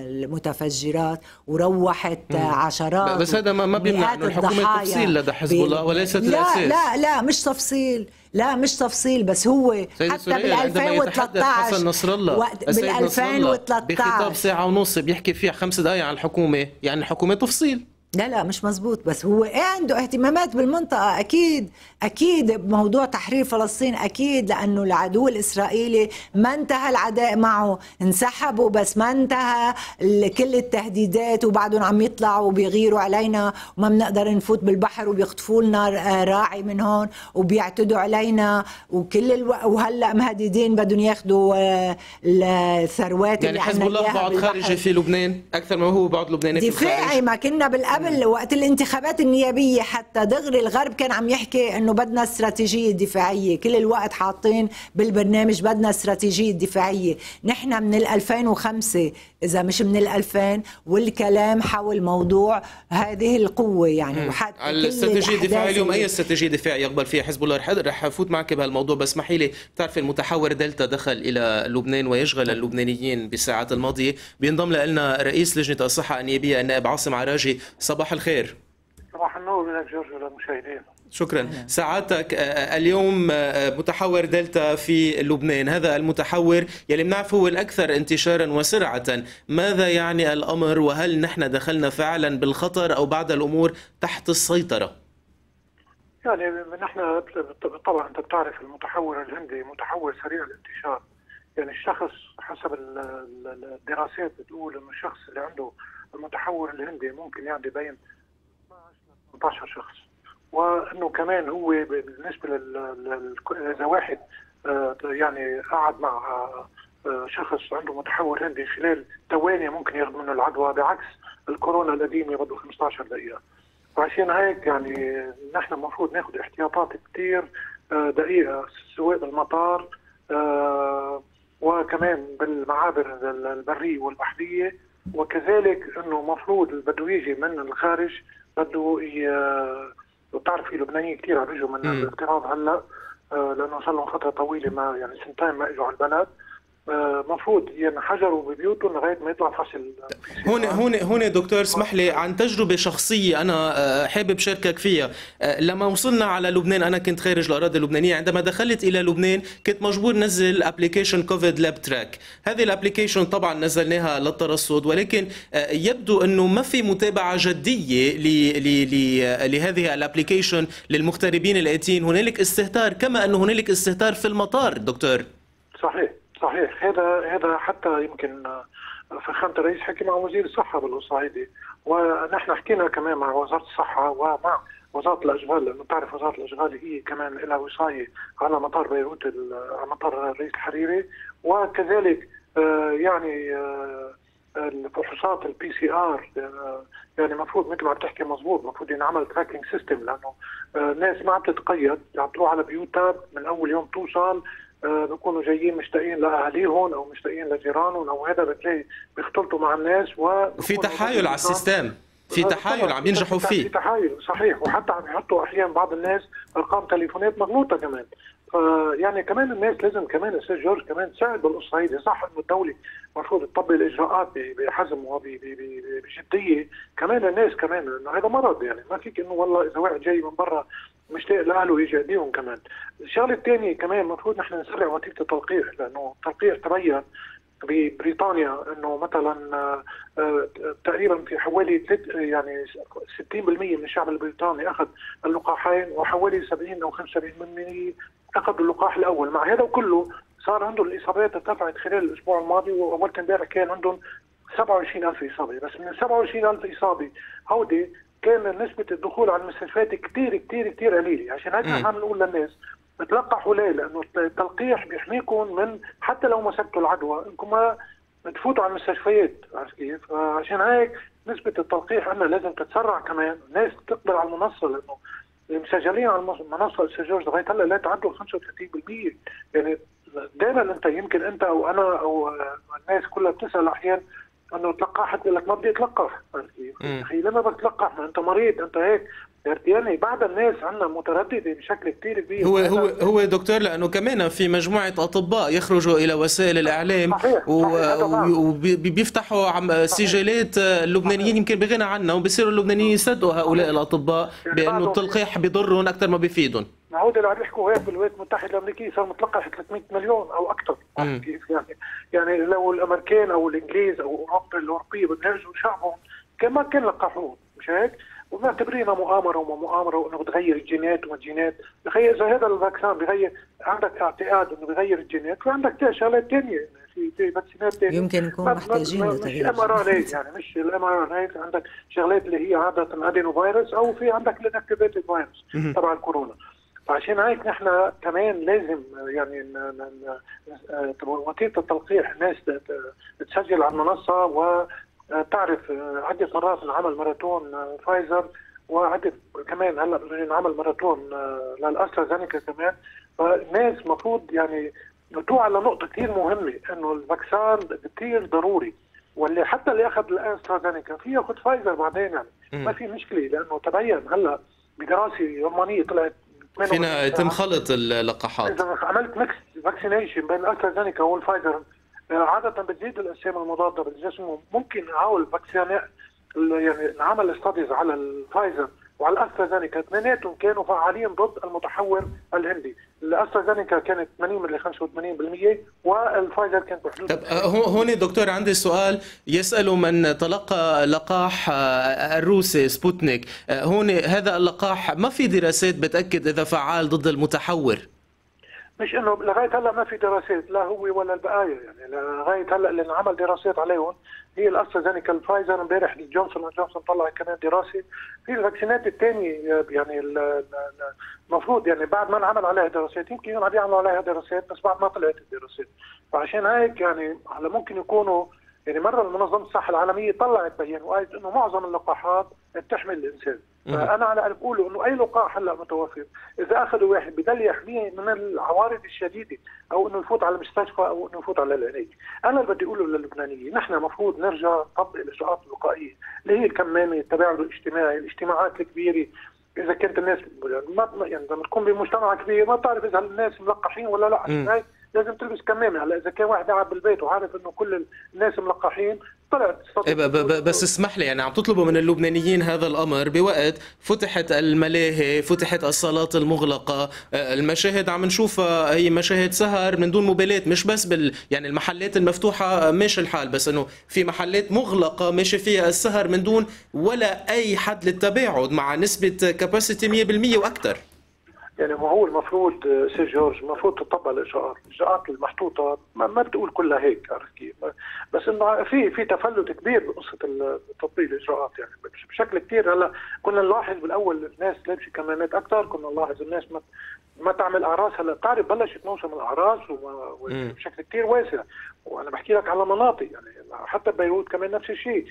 Speaker 2: المتفجرات وروحت آه، مم. عشرات بس هذا ما بيمنع انه الحكومه تفصيل لدى حزب الله وليست لا الاساس لا لا مش تفصيل لا مش تفصيل بس هو حتى بال 2013 حسن نصر الله وقت بال 2013 بخطاب
Speaker 1: ساعه ونص بيحكي فيها خمس دقائق عن الحكومه يعني الحكومه تفصيل
Speaker 2: لا لا مش مزبوط بس هو ايه عنده اهتمامات بالمنطقة أكيد أكيد بموضوع تحرير فلسطين أكيد لأنه العدو الإسرائيلي ما انتهى العداء معه انسحبوا بس ما انتهى كل التهديدات وبعدهم عم يطلعوا وبيغيروا علينا وما بنقدر نفوت بالبحر وبيخطفوا لنا راعي من هون وبيعتدوا علينا وكل الو... وهلا مهددين بدهم ياخذوا آه، الثروات يعني حزب الله بعد خارجي في
Speaker 1: لبنان أكثر ما هو بعد لبناني دفاعي
Speaker 2: ما كنا بالأ... قبل وقت الانتخابات النيابيه حتى دغري الغرب كان عم يحكي انه بدنا استراتيجيه دفاعيه كل الوقت حاطين بالبرنامج بدنا استراتيجيه دفاعيه نحن من 2005 اذا مش من 2000 والكلام حول موضوع هذه القوه يعني وحتى الاستراتيجيه الدفاعيه
Speaker 1: اليوم اي استراتيجيه دفاعيه يقبل فيها حزب الله رح افوت معك بهالموضوع بس اسمحي لي بتعرفي المتحور دلتا دخل الى لبنان ويشغل طيب. اللبنانيين بالساعات الماضيه بينضم لنا رئيس لجنه الصحه النيابيه النائب عاصم عراجي صباح الخير
Speaker 3: صباح النور لك جورج وللمشاهدين
Speaker 1: شكرا سعادتك آه، آه، اليوم آه، متحور دلتا في لبنان هذا المتحور يلي بنعرفه هو الأكثر انتشارا وسرعة ماذا يعني الأمر وهل نحن دخلنا فعلا بالخطر أو بعد الأمور تحت السيطرة
Speaker 3: يعني نحن طبعا انت بتعرف المتحور الهندي متحور سريع الانتشار يعني الشخص حسب الدراسات بتقول انه الشخص اللي عنده المتحور الهندي ممكن يعني بين 18 شخص وانه كمان هو بالنسبه اذا واحد آه، يعني قعد مع آه، آه، شخص عنده متحور هندي خلال ثواني ممكن ياخذ منه العدوى بعكس الكورونا القديمه بده 15 دقيقه فعشان هيك يعني نحن المفروض ناخذ احتياطات كثير دقيقه سواء بالمطار وكمان بالمعابر البريه والبحريه وكذلك انه مفروض بده يجي من الخارج بده وتعرف آه، لبنانيين كثير عم من الاقتراض هلا آه، لانه صار لهم فتره طويله ما يعني سنتين ما اجوا على البلد مفروض ينحجروا ببيوتهم لغايه ما يطلع فصل
Speaker 1: هون هون هون دكتور اسمح لي عن تجربه شخصيه انا آه، حابب شاركك فيها آه، لما وصلنا على لبنان انا كنت خارج الاراضي اللبنانيه عندما دخلت الى لبنان كنت مجبور نزل ابلكيشن كوفيد لاب تراك هذه الابلكيشن طبعا نزلناها للترصد ولكن آه، يبدو انه ما في متابعه جديه لهذه الابلكيشن للمغتربين الاتين هنالك استهتار كما انه هنالك استهتار في المطار دكتور
Speaker 3: صحيح صحيح هذا هذا حتى يمكن فخامة الرئيس حكي مع وزير الصحة بالوصعيدي ونحن حكينا كمان مع وزارة الصحة ومع وزارة الأشغال لأنه تعرف وزارة الأشغال هي كمان لها وصاية على مطار بيروت على مطار الرئيس الحريري وكذلك آه، يعني آه، الفحوصات البي سي ار آه، يعني المفروض مثل ما عم تحكي مضبوط المفروض ينعمل تراكنج سيستم لانه الناس ما عم تتقيد عم تروح على بيوتها من اول يوم توصل آه، بيكونوا جايين مشتاقين لاهاليهم او مشتاقين لجيرانهم او هذا بتلاقي بيختلطوا مع الناس و في تحايل على السيستم في آه، تحايل عم ينجحوا فيه في تحايل صحيح وحتى عم يحطوا احيانا بعض الناس ارقام تليفونات مغلوطه كمان يعني كمان الناس لازم كمان الاستاذ جورج كمان تساعد بالقصه هيدي صح انه الدوله المفروض تطبق الاجراءات بحزم وبجديه كمان الناس كمان لانه هذا مرض يعني ما فيك انه والله اذا واحد جاي من برا مشتاق لاهله يجي يأذيهم كمان الشغله الثانيه كمان المفروض نحن نسرع وتيره التلقيح لانه التلقيح تبين ببريطانيا انه مثلا آه، آه، تقريبا في حوالي يعني 60% من الشعب البريطاني اخذ اللقاحين وحوالي 70 او 75% اخذوا اللقاح الاول مع هذا كله صار عندهم الاصابات ارتفعت خلال الاسبوع الماضي واول امبارح كان عندهم 27000 اصابه بس من 27000 اصابه هودي كان نسبة الدخول على المستشفيات كثير كثير كثير قليلة عشان هيك نحن نقول للناس تلقحوا ليه؟ لأنه التلقيح بيحميكم من حتى لو ما سبتوا العدوى إنكم ما تفوتوا على المستشفيات عرفت كيف؟ عشان هيك نسبة التلقيح عندنا لازم تتسرع كمان، الناس تقبل على المنصة لأنه المسجلين على المنصه السجاج لغايه هلا لا تعدوا 35% يعني دائما انت يمكن انت او انا او الناس كلها بتسال احيانا انه تلقحت يقول لك ما بدي اتلقح اخي لما بدك تلقح انت مريض انت هيك يعني بعض الناس عندنا متردده بشكل كثير كبير هو هو
Speaker 1: هو دكتور لانه كمان في مجموعه اطباء يخرجوا الى وسائل الاعلام نعم. وبيفتحوا عم سجلات اللبنانيين يمكن بغنى عنها وبصيروا اللبنانيين يصدقوا هؤلاء الاطباء يعني بانه التلقيح بضرهم اكثر ما بيفيدهم
Speaker 3: ما هو اللي عم يحكوا هيك بالولايات المتحده الامريكيه صار متلقح 300 مليون او اكثر يعني-, يعني يعني لو الامريكان او الانجليز او اوروبا الاوروبيه بدهم يرجعوا شعبهم ما كان لقحوهم مش هيك؟ ومعتبرينها مؤامره وما مؤامره وانه بتغير الجينات وما الجينات، بغير اذا هذا الفاكسان بغير عندك اعتقاد انه بغير الجينات وعندك شغلات ثانيه في في فاكسينات ثانيه يمكن نكون محتاجين لتغيير مش ار ان يعني مش الام ار ان عندك شغلات اللي هي عاده ادينو فيروس او في عندك الانكتيفيتد فيروس تبع الكورونا فعشان هيك نحن كمان لازم يعني آه، وطية التلقيح ناس تسجل على المنصة وتعرف آه، آه، عدة مرات انعمل ماراثون فايزر وعدة كمان هلا انعمل ماراثون للاسترازينيكا كمان فالناس المفروض يعني توعى لنقطة كثير مهمة انه الفاكسان كثير ضروري واللي حتى اللي اخذ الاسترازينيكا في ياخذ فايزر بعدين يعني ما في مشكلة لانه تبين هلا بدراسة يمانية طلعت فينا يتم خلط
Speaker 1: اللقاحات اذا
Speaker 3: عملت ميكس فاكسينيشن بين الترازينيكا والفايزر آه، عادة بتزيد الأجسام المضادة بالجسم ممكن اعول فاكسين يعني نعمل ستاديز على الفايزر وعلى استرازينيكا اثنيناتهم كانوا فعالين ضد المتحور الهندي، الاسترازينيكا كانت 80 من 85% والفايزر كانت بحدود طب آه، هون
Speaker 1: دكتور عندي سؤال يسأل من تلقى لقاح آه، الروسي سبوتنيك، آه، هون هذا اللقاح ما في دراسات بتاكد اذا فعال ضد المتحور
Speaker 3: مش انه لغايه هلا ما في دراسات لا هو ولا البقايا يعني لغايه هلا اللي انعمل دراسات عليهم هي الأسترازينيكا الفايزر امبارح جونسون جونسون طلع كمان دراسه في الفاكسينات الثانيه يعني المفروض يعني بعد ما انعمل عليها دراسات يمكن عم يعملوا عليها دراسات بس بعد ما طلعت الدراسات فعشان هيك يعني هلا ممكن يكونوا يعني مره منظمه الصحه العالميه طلعت بيان وقالت انه معظم اللقاحات بتحمي الانسان فانا على ان اقول انه اي لقاح هلا متوفر اذا اخذوا واحد بضل يحميه من العوارض الشديده او انه يفوت على المستشفى او انه يفوت على العنايه انا اللي بدي اقوله للبنانيين نحن المفروض نرجع نطبق الاجراءات الوقائيه اللي هي الكمامه التباعد الاجتماعي الاجتماعات الكبيره اذا كانت الناس ما يعني لما تكون بمجتمع كبير ما بتعرف اذا الناس ملقحين ولا لا لازم تلبس كمامه هلا اذا كان واحد قاعد بالبيت وعارف انه كل الناس ملقحين
Speaker 1: طلعت إيه، بس اسمح لي يعني عم تطلبوا من اللبنانيين هذا الامر بوقت فتحت الملاهي فتحت الصالات المغلقه آه، المشاهد عم نشوفها آه، هي مشاهد سهر من دون مبالاه مش بس بال يعني المحلات المفتوحه آه، ماشي الحال بس انه في محلات مغلقه ماشي فيها السهر من دون ولا اي حد للتباعد مع نسبه كاباسيتي 100% واكثر
Speaker 3: يعني ما هو المفروض آه، سي جورج المفروض تطبق الاجراءات، الاجراءات المحطوطه ما, ما بتقول كلها هيك عرفت كيف؟ بس انه في في تفلت كبير بقصه تطبيق الاجراءات يعني بشكل كثير هلا كنا نلاحظ بالاول الناس لابسه كمامات اكثر، كنا نلاحظ الناس ما ما تعمل اعراس هلا بتعرف بلشت موسم الاعراس وبشكل كثير واسع وانا بحكي لك على مناطق يعني حتى بيروت كمان نفس الشيء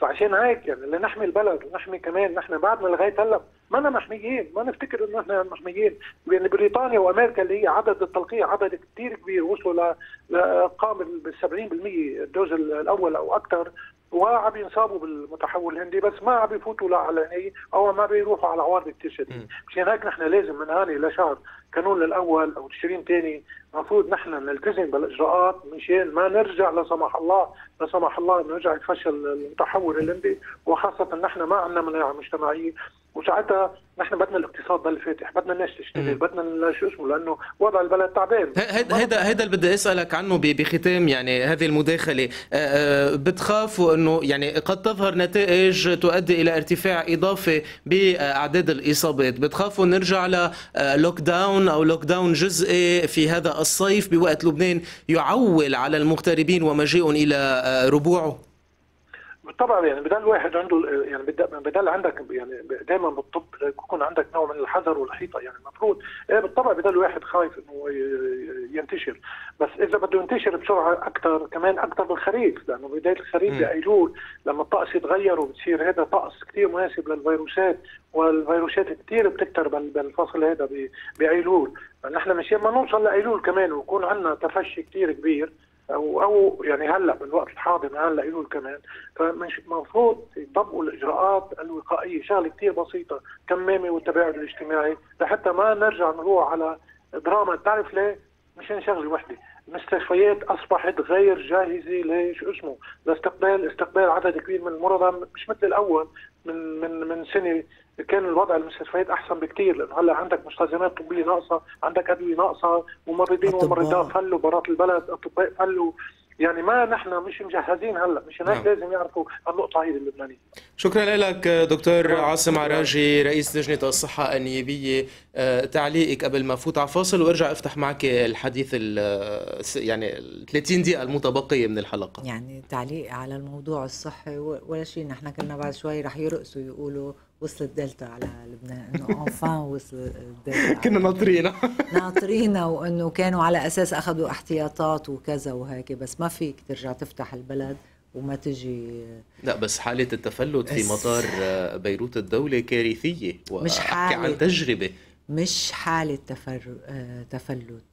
Speaker 3: فعشان هيك يعني لنحمي البلد ونحمي كمان نحن بعدنا لغايه هلا ما أنا محميين ما نفتكر انه احنا محميين يعني بريطانيا وامريكا اللي هي عدد التلقيع عدد كثير كبير وصلوا لقام بال 70% الدوز الاول او اكثر وعم ينصابوا بالمتحول الهندي بس ما عم يفوتوا لا على اي او ما بيروحوا على عوارض كثير شديده، مشان هيك نحن لازم من هاني لشهر كانون الاول او تشرين ثاني المفروض نحن نلتزم بالاجراءات مشان ما نرجع لا سمح الله لا سمح الله نرجع يتفشل المتحول الهندي وخاصه نحن ما عندنا مناعه مجتمعيه وساعتها نحن بدنا الاقتصاد ضل فاتح، بدنا الناس تشتغل، بدنا شو اسمه لانه وضع البلد تعبان
Speaker 1: هيدا هيدا هيدا اللي بدي اسالك عنه بختام يعني هذه المداخله، آه، آه، بتخافوا انه يعني قد تظهر نتائج تؤدي الى ارتفاع اضافي باعداد الاصابات، بتخافوا نرجع للوك داون آه، او لوك داون جزئي في هذا الصيف بوقت لبنان يعول على المغتربين ومجيئهم الى ربوعه؟ طبعا يعني بدل واحد عنده يعني بدل عندك
Speaker 3: يعني دائما بالطب يكون عندك نوع من الحذر والحيطه يعني المفروض ايه بالطبع بدل واحد خايف انه ينتشر بس اذا بده ينتشر بسرعه اكثر كمان اكثر بالخريف لانه بدايه الخريف بايلول لما الطقس يتغير وبتصير هذا طقس كثير مناسب للفيروسات والفيروسات كثير بتكثر بالفصل هذا بايلول نحن مشان ما نوصل لايلول كمان ويكون عندنا تفشي كثير كبير او او يعني هلا بالوقت الحاضر هلا يقول كمان المفروض يطبقوا الاجراءات الوقائيه شغله كثير بسيطه كمامه والتباعد الاجتماعي لحتى ما نرجع نروح على دراما بتعرف ليه؟ مشان شغله وحده المستشفيات اصبحت غير جاهزه لشو اسمه لاستقبال استقبال عدد كبير من المرضى مش مثل الاول من من من سنه كان الوضع المستشفيات احسن بكثير لانه هلا عندك مستلزمات طبيه ناقصه، عندك ادويه ناقصه، ممرضين وممرضات فلوا برات البلد، اطباء فلوا يعني ما نحن مش مجهزين هلا مش هيك نعم. لازم يعرفوا النقطه هي اللبنانيه
Speaker 1: شكرا لك دكتور عاصم عراجي رئيس لجنه الصحه النيابيه آه، تعليقك قبل ما فوت على فاصل وارجع افتح معك الحديث يعني ال 30 دقيقه المتبقيه من الحلقه
Speaker 2: يعني تعليق على الموضوع الصحي ولا شيء نحن كنا بعد شوي رح يرقصوا يقولوا وصلت دلتا على لبنان انه اونفان وصلت دلتا كنا ناطرينها ناطرينها وانه كانوا على اساس اخذوا احتياطات وكذا وهيك بس ما فيك ترجع تفتح البلد وما تجي
Speaker 1: لا بس حالة التفلت في مطار آه، بيروت الدولة كارثية مش حالة عن تجربة
Speaker 2: مش حالة تفر... آه، تفلت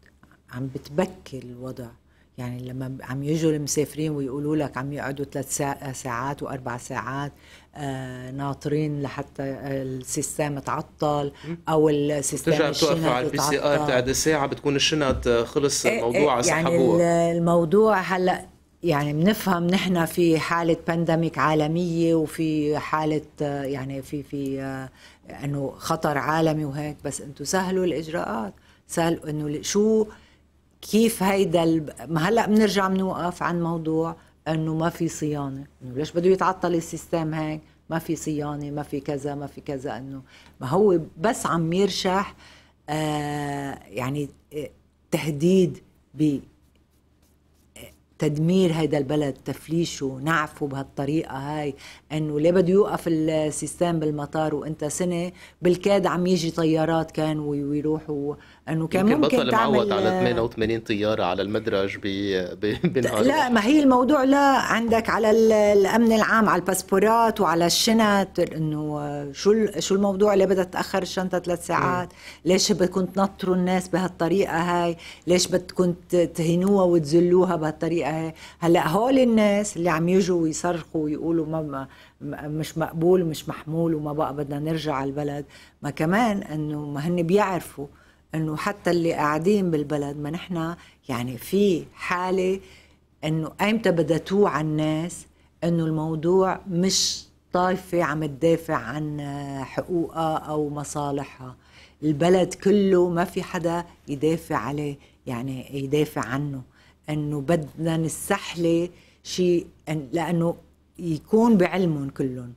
Speaker 2: عم بتبكي الوضع يعني لما عم يجوا المسافرين ويقولوا لك عم يقعدوا ثلاث ساعات واربع ساعات آه، ناطرين لحتى السيستم تعطل او السيستم بترجع توقف على البي سي ار بعد
Speaker 1: ساعه بتكون الشنط خلص إيه، الموضوع إيه، يعني
Speaker 2: الموضوع هلا يعني بنفهم نحن في حالة بانديميك عالمية وفي حالة يعني في في آه، انه خطر عالمي وهيك بس انتم سهلوا الاجراءات سهل انه شو كيف هيدا ما هلا بنرجع بنوقف عن موضوع انه ما في صيانه انه ليش بده يتعطل السيستم هيك ما في صيانه ما في كذا ما في كذا انه ما هو بس عم يرشح آه يعني آه، تهديد ب آه، تدمير هيدا البلد تفليشه نعفه بهالطريقة هاي انه ليه بده يوقف السيستم بالمطار وانت سنة بالكاد عم يجي طيارات كانوا ويروحوا انه كان ممكن, ممكن تعمل على 88
Speaker 1: آه، طياره على المدرج ب... لا ما هي
Speaker 2: الموضوع لا عندك على الامن العام على الباسبورات وعلى الشنط انه آه، شو شو الموضوع اللي بدها تاخر الشنطه ثلاث ساعات ليش بدكم تنطروا الناس بهالطريقه هاي ليش بدكم تهينوها وتذلوها بهالطريقه هاي هلا هول الناس اللي عم يجوا ويصرخوا ويقولوا ما مش مقبول مش محمول وما بقى بدنا نرجع على البلد ما كمان انه ما هن بيعرفوا انه حتى اللي قاعدين بالبلد ما نحن يعني في حاله انه ايمتى بدها توعى الناس انه الموضوع مش طائفه عم تدافع عن حقوقها او مصالحها البلد كله ما في حدا يدافع عليه يعني يدافع عنه انه بدنا نستحلي شيء لانه يكون بعلمهم كلهم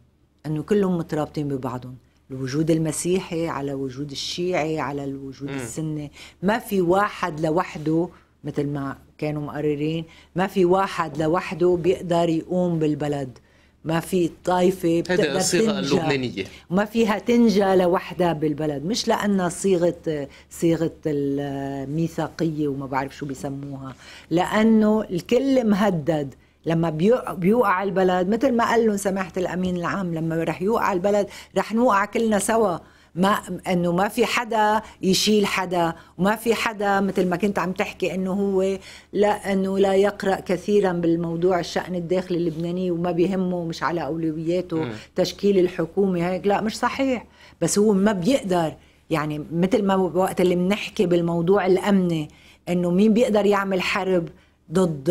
Speaker 2: انه كلهم مترابطين ببعضهم الوجود المسيحي على وجود الشيعي على الوجود م. السني ما في واحد لوحده مثل ما كانوا مقررين ما في واحد لوحده بيقدر يقوم بالبلد ما في طائفة بتقدر الصيغة اللبنانية ما فيها تنجى لوحدها بالبلد مش لأنها صيغة صيغة الميثاقية وما بعرف شو بيسموها لأنه الكل مهدد لما بيوقع البلد مثل ما قال لهم سماحه الامين العام لما رح يوقع البلد رح نوقع كلنا سوا ما انه ما في حدا يشيل حدا وما في حدا مثل ما كنت عم تحكي انه هو لا انه لا يقرا كثيرا بالموضوع الشان الداخلي اللبناني وما بيهمه مش على اولوياته م. تشكيل الحكومه هيك لا مش صحيح بس هو ما بيقدر يعني مثل ما وقت اللي بنحكي بالموضوع الامني انه مين بيقدر يعمل حرب ضد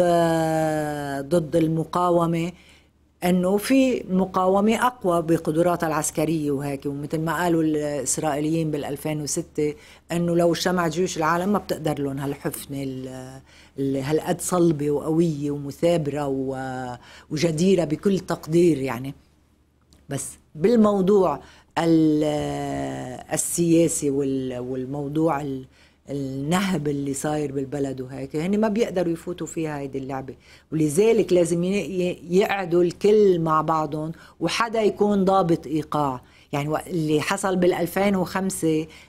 Speaker 2: ضد المقاومه انه في مقاومه اقوى بقدراتها العسكريه وهيك ومثل ما قالوا الاسرائيليين بال 2006 انه لو اجتمعت جيوش العالم ما بتقدر لهم هالحفنه هالقد صلبه وقويه ومثابره وجديره بكل تقدير يعني بس بالموضوع السياسي والموضوع النهب اللي صاير بالبلد وهيك هن يعني ما بيقدروا يفوتوا فيها هيدي اللعبة ولذلك لازم يقعدوا الكل مع بعضهم وحدا يكون ضابط إيقاع يعني اللي حصل بال2005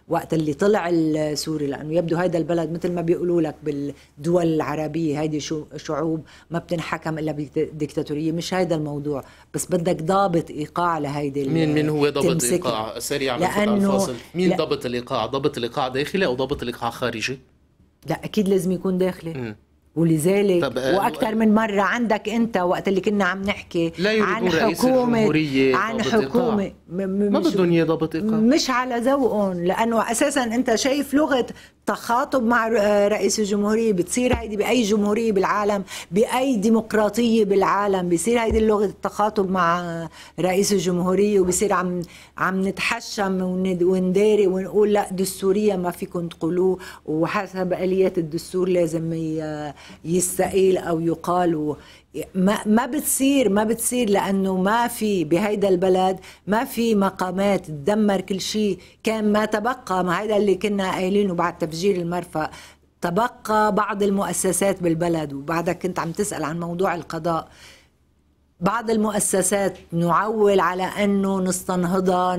Speaker 2: وقت اللي طلع السوري لانه يبدو هيدا البلد مثل ما بيقولوا لك بالدول العربيه هيدي شعوب ما بتنحكم الا بديكتاتوريه مش هيدا الموضوع بس بدك ضابط ايقاع لهيدي مين مين هو ضابط ايقاع سريع لانه الفاصل مين
Speaker 1: ضابط الايقاع ضابط الايقاع داخلي او ضابط الايقاع خارجي
Speaker 2: لا اكيد لازم يكون داخلي ولذلك آه، واكثر من مره عندك انت وقت اللي كنا عم نحكي لا عن حكومه عن حكومه ما بدهم اياه ايقاع مش على ذوقهم لانه اساسا انت شايف لغه تخاطب مع رئيس الجمهورية بتصير هيدي بأي جمهورية بالعالم بأي ديمقراطية بالعالم بصير هيدي اللغة التخاطب مع رئيس الجمهورية وبصير عم عم نتحشم ونداري ونقول لا دستوريا ما فيكم تقولوه وحسب آليات الدستور لازم يستقيل أو يقال ما ما بتصير ما بتصير لانه ما في بهيدا البلد ما في مقامات تدمر كل شيء كان ما تبقى ما هيدا اللي كنا قايلينه بعد تفجير المرفأ تبقى بعض المؤسسات بالبلد وبعدك كنت عم تسال عن موضوع القضاء بعض المؤسسات نعول على انه نستنهضها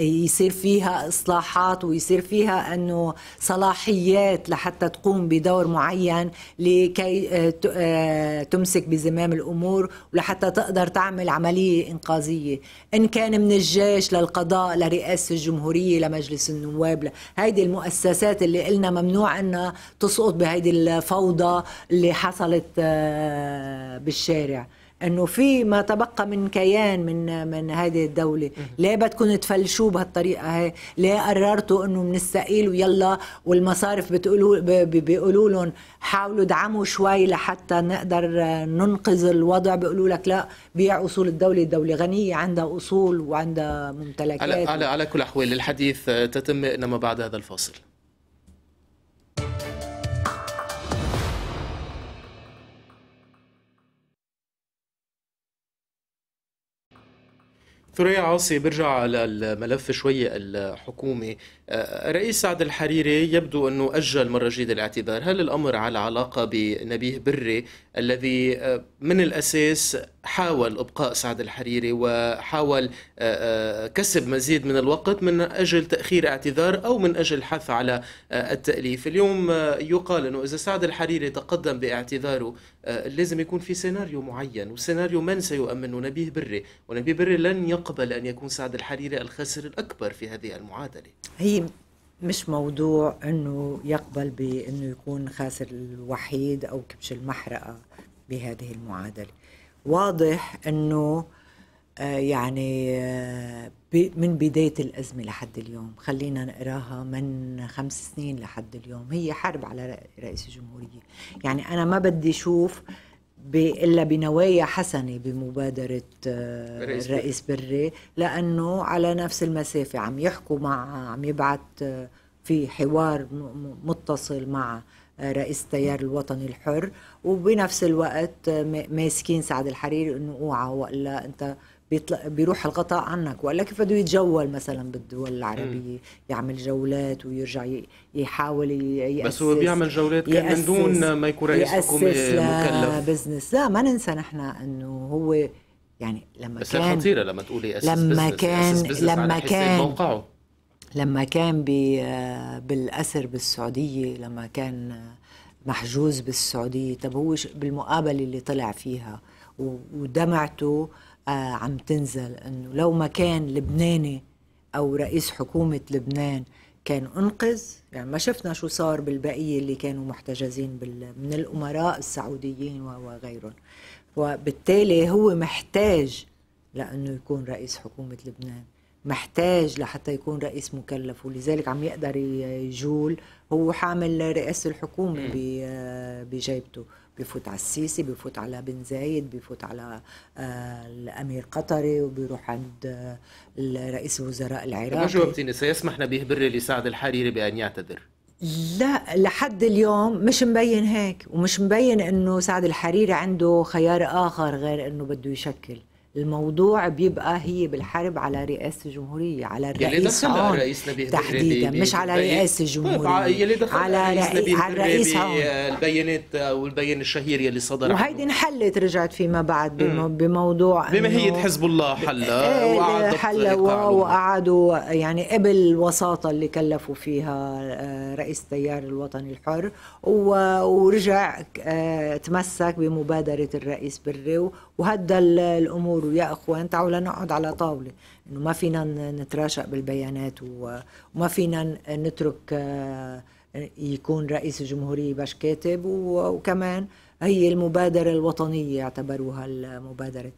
Speaker 2: يصير فيها اصلاحات ويصير فيها انه صلاحيات لحتى تقوم بدور معين لكي آه، آه، تمسك بزمام الامور ولحتى تقدر تعمل عمليه انقاذيه ان كان من الجيش للقضاء لرئاسه الجمهوريه لمجلس النواب هيدي المؤسسات اللي قلنا ممنوع انها تسقط بهيدي الفوضى اللي حصلت آه، بالشارع انه في ما تبقى من كيان من من هذه الدوله ليه بدكم تفلشوا بهالطريقه هي ليه قررتوا انه من السائل ويلا والمصارف بتقولوا بيقولوا لهم حاولوا ادعموا شوي لحتى نقدر ننقذ الوضع بيقولوا لك لا بيع اصول الدوله الدوله غنيه عندها اصول وعندها ممتلكات على على,
Speaker 1: على كل احوال الحديث تتم انما بعد هذا الفاصل دكتور عاصي برجع الملف شوية الحكومي آه، رئيس سعد الحريري يبدو أنه أجل مرة جديدة الاعتبار هل الأمر على علاقة بنبيه بري الذي آه، من الأساس حاول ابقاء سعد الحريري وحاول آه، آه، كسب مزيد من الوقت من اجل تاخير اعتذار او من اجل الحث على آه، التاليف، اليوم يقال انه اذا سعد الحريري تقدم باعتذاره لازم يكون في سيناريو معين، وسيناريو من سيؤمن نبيه بري، ونبيه بري لن يقبل ان يكون سعد الحريري الخاسر الاكبر في هذه المعادله.
Speaker 2: هي مش موضوع انه يقبل بانه يكون خاسر الوحيد او كبش المحرقه بهذه المعادله واضح انه آه، يعني آه، من بداية الأزمة لحد اليوم خلينا نقراها من خمس سنين لحد اليوم هي حرب على رئيس الجمهورية يعني أنا ما بدي أشوف إلا بنوايا حسنة بمبادرة الرئيس آه، بري لأنه على نفس المسافة عم يحكوا مع عم يبعث في حوار متصل مع رئيس التيار الوطني الحر وبنفس الوقت ماسكين سعد الحريري انه اوعى والا انت بيروح الغطاء عنك والا كيف بده يتجول مثلا بالدول العربيه يعمل جولات ويرجع يحاول يأسس بس هو بيعمل جولات كان من دون ما يكون رئيس حكومه مكلف بزنس لا ما ننسى نحن انه هو يعني لما بس كان بس خطيره لما تقولي اسس لما كان بزنس لما كان موقعه لما كان بالأسر بالسعودية لما كان محجوز بالسعودية طب هو بالمقابلة اللي طلع فيها ودمعته آه، عم تنزل انه لو ما كان لبناني او رئيس حكومه لبنان كان انقذ يعني ما شفنا شو صار بالبقيه اللي كانوا محتجزين من الامراء السعوديين وغيرهم وبالتالي هو محتاج لانه يكون رئيس حكومه لبنان محتاج لحتى يكون رئيس مكلف ولذلك عم يقدر يجول هو حامل رئاسة الحكومة بجيبته بفوت على السيسي بفوت على بن زايد بفوت على آه، الامير قطري وبيروح عند آه، رئيس الوزراء العراقي ما جاوبتيني
Speaker 1: سيسمح نبيه بري لسعد الحريري بان يعتذر
Speaker 2: لا لحد اليوم مش مبين هيك ومش مبين انه سعد الحريري عنده خيار اخر غير انه بده يشكل الموضوع بيبقى هي بالحرب على رئاسه الجمهوريه طيب. طيب، على الرئيس هون تحديدا مش على رئاسه الجمهوريه على على الرئيس هون
Speaker 1: البيانات والبيان الشهير يلي صدر وهيدي
Speaker 2: انحلت رجعت فيما بعد بموضوع بماهيه
Speaker 1: حزب الله حلا حلا
Speaker 2: وقعدوا يعني قبل الوساطه اللي كلفوا فيها آه، رئيس التيار الوطني الحر ورجع آه، تمسك بمبادره الرئيس بري وهدى الامور يقولوا يا اخوان تعالوا لنقعد على طاوله انه ما فينا نتراشق بالبيانات وما فينا نترك آه، يكون رئيس الجمهوريه باش كاتب وكمان هي المبادرة الوطنية اعتبروها مبادرة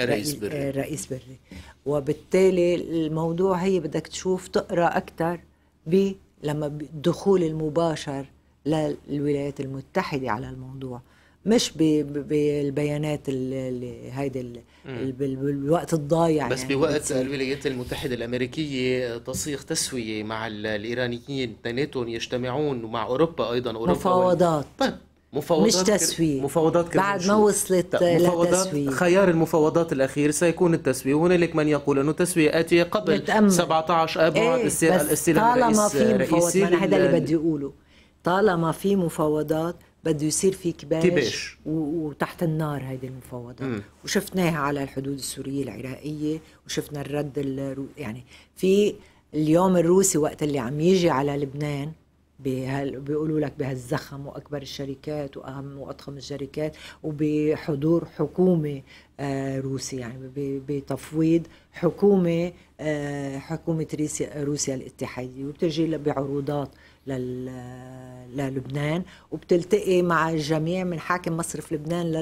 Speaker 2: الرئيس بري الرئيس بري وبالتالي الموضوع هي بدك تشوف تقرا أكثر ب لما الدخول المباشر للولايات المتحدة على الموضوع مش بالبيانات اللي هيدي بالوقت الضايع يعني. بس يعني بوقت
Speaker 1: الولايات المتحدة الأمريكية تصيغ تسوية مع الإيرانيين اثنيناتهم يجتمعون ومع أوروبا أيضا أوروبا مفاوضات طيب مفاوضات مش تسوية مفاوضات بعد ما
Speaker 2: وصلت
Speaker 1: مفاوضات خيار المفاوضات الأخير سيكون التسوية وهنالك من يقول أنه التسوية آتية قبل متأمل. 17 ابو ايه الاستلام الرئيسي طالما في مفاوضات هذا اللي بدي
Speaker 2: أقوله طالما في مفاوضات بده يصير في كباش, وتحت النار هيدي المفاوضات مم. وشفناها على الحدود السوريه العراقيه وشفنا الرد الرو... يعني في اليوم الروسي وقت اللي عم يجي على لبنان بهال بيقولوا لك بهالزخم واكبر الشركات واهم واضخم الشركات وبحضور حكومه آه روسي يعني بتفويض حكومه آه حكومه روسيا الاتحاديه وبتجي بعروضات للبنان وبتلتقي مع الجميع من حاكم مصرف لبنان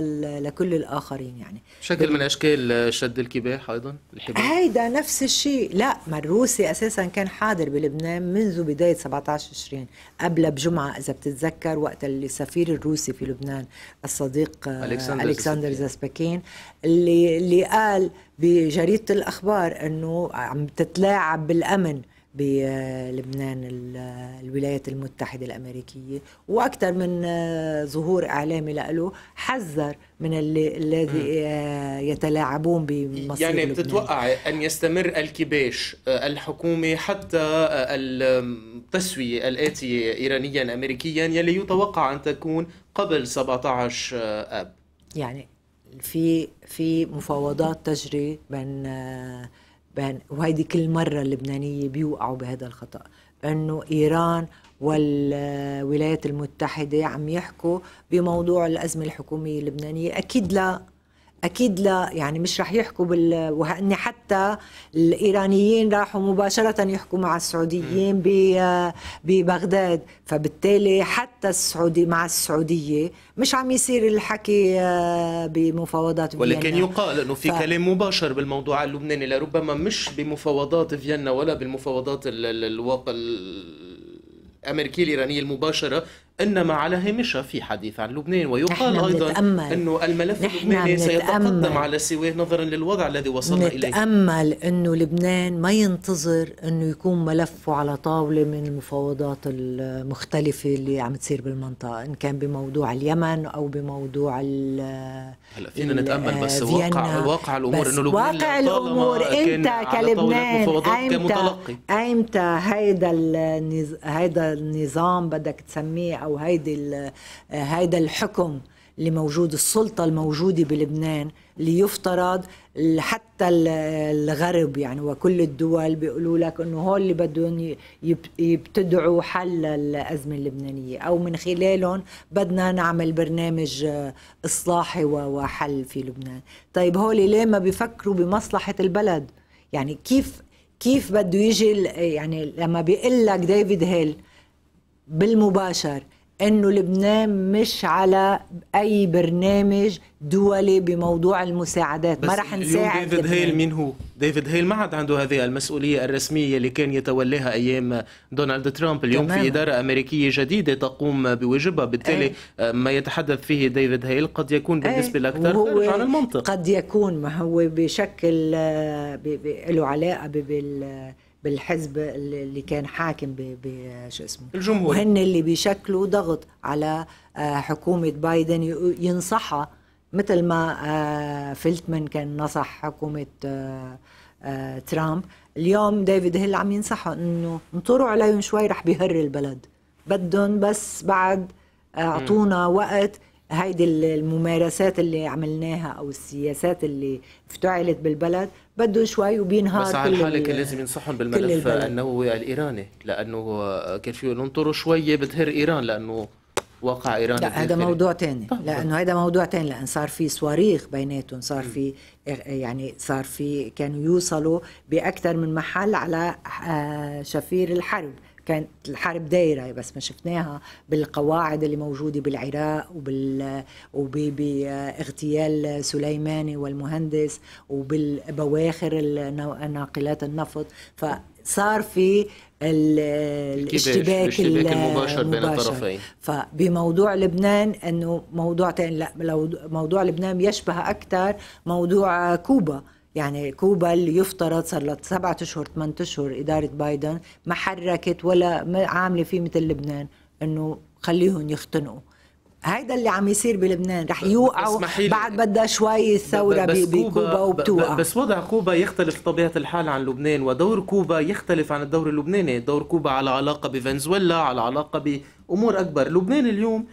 Speaker 2: لكل الاخرين يعني شكل
Speaker 1: من اشكال شد الكباح ايضا الحبال
Speaker 2: هيدا نفس الشيء لا ما الروسي اساسا كان حاضر بلبنان منذ بدايه 17 تشرين قبل بجمعه اذا بتتذكر وقت السفير الروسي في لبنان الصديق آه، الكسندر, ألكسندر زاسبكين اللي اللي قال بجريده الاخبار انه عم تتلاعب بالامن بلبنان الولايات المتحدة الأمريكية وأكثر من آه، ظهور إعلامي له حذر من اللي الذي آه، يتلاعبون بمصير يعني لبنان. بتتوقع
Speaker 1: أن يستمر الكباش آه، الحكومي حتى التسوية الآتية إيرانيا أمريكيا يلي يتوقع أن تكون قبل 17 آب
Speaker 2: يعني في في مفاوضات تجري بين وهيدي كل مرة اللبنانية بيوقعوا بهذا الخطأ أنه إيران والولايات المتحدة عم يحكوا بموضوع الأزمة الحكومية اللبنانية أكيد لا اكيد لا يعني مش رح يحكوا بال وان حتى الايرانيين راحوا مباشره يحكوا مع السعوديين ب... ببغداد فبالتالي حتى السعودي مع السعوديه مش عم يصير الحكي آه، بمفاوضات فيينا ولكن يقال انه في ف...
Speaker 1: كلام مباشر بالموضوع اللبناني لربما مش بمفاوضات فيينا ولا بالمفاوضات الواقع الامريكيه الايرانيه المباشره انما على هامشها في حديث عن لبنان ويقال ايضا انه الملف
Speaker 2: اللبناني سيتقدم على
Speaker 1: سواه نظرا للوضع الذي وصلنا اليه
Speaker 2: نتامل انه لبنان ما ينتظر انه يكون ملفه على طاوله من المفاوضات المختلفه اللي عم تصير بالمنطقه ان كان بموضوع اليمن او بموضوع ال
Speaker 1: هلا فينا نتامل بس آه، واقع واقع الامور انه لبنان واقع الامور انت كلبنان ايمتى
Speaker 2: ايمتى هيدا هيدا النظام بدك تسميه او هيدي هيدا الحكم اللي موجود السلطة الموجودة بلبنان اللي يفترض حتى الغرب يعني وكل الدول بيقولوا لك انه هول اللي بدهم يبتدعوا حل الازمه اللبنانيه او من خلالهم بدنا نعمل برنامج اصلاحي وحل في لبنان، طيب هول ليه ما بيفكروا بمصلحه البلد؟ يعني كيف كيف بده يجي يعني لما بيقول لك ديفيد هيل بالمباشر انه لبنان مش على اي برنامج دولي بموضوع المساعدات ما رح نساعد اليوم ديفيد هيل مين
Speaker 1: هو؟ ديفيد هيل ما عاد عنده هذه المسؤوليه الرسميه اللي كان يتولاها ايام دونالد ترامب اليوم تمام. في اداره امريكيه جديده تقوم بواجبها بالتالي أي. ما يتحدث فيه ديفيد هيل قد يكون إيه. بالنسبه لاكثر خارج عن
Speaker 2: المنطق قد يكون ما هو بشكل آه، له علاقه بال بالحزب اللي كان حاكم بشو اسمه الجمهور وهن اللي بيشكلوا ضغط على آه، حكومه بايدن ينصحها مثل ما آه، فلتمان كان نصح حكومه آه، ترامب اليوم ديفيد هيل عم ينصحه انه انطروا عليهم شوي رح بيهر البلد بدهم بس بعد اعطونا وقت هيدي الممارسات اللي عملناها او السياسات اللي افتعلت بالبلد بده شوي وبينهار بس على الحالة كان
Speaker 1: لازم ينصحهم بالملف النووي الايراني لانه كان فيه ننطروا شويه بتهر ايران لانه واقع ايران لا هذا موضوع
Speaker 2: ثاني طيب. لانه هذا موضوع ثاني لان صار في صواريخ بيناتهم صار في يعني صار في كانوا يوصلوا باكثر من محل على آه، شفير الحرب كانت الحرب دايرة بس ما شفناها بالقواعد اللي موجودة بالعراق وبال وباغتيال سليماني والمهندس وبالبواخر ناقلات النفط ف صار في الاشتباك, الاشتباك المباشر بين الطرفين فبموضوع لبنان انه موضوع تاني لا موضوع لبنان يشبه اكثر موضوع كوبا يعني كوبا اللي يفترض صار لها سبعة أشهر ثمان أشهر إدارة بايدن ما حركت ولا عاملة فيه مثل لبنان إنه خليهم يختنقوا هيدا اللي عم يصير بلبنان رح يوقعوا بعد بدها شوي الثورة بكوبا وبتوقع
Speaker 1: بس وضع كوبا يختلف طبيعة الحال عن لبنان ودور كوبا يختلف عن الدور اللبناني دور كوبا على علاقة بفنزويلا على علاقة بأمور أكبر لبنان اليوم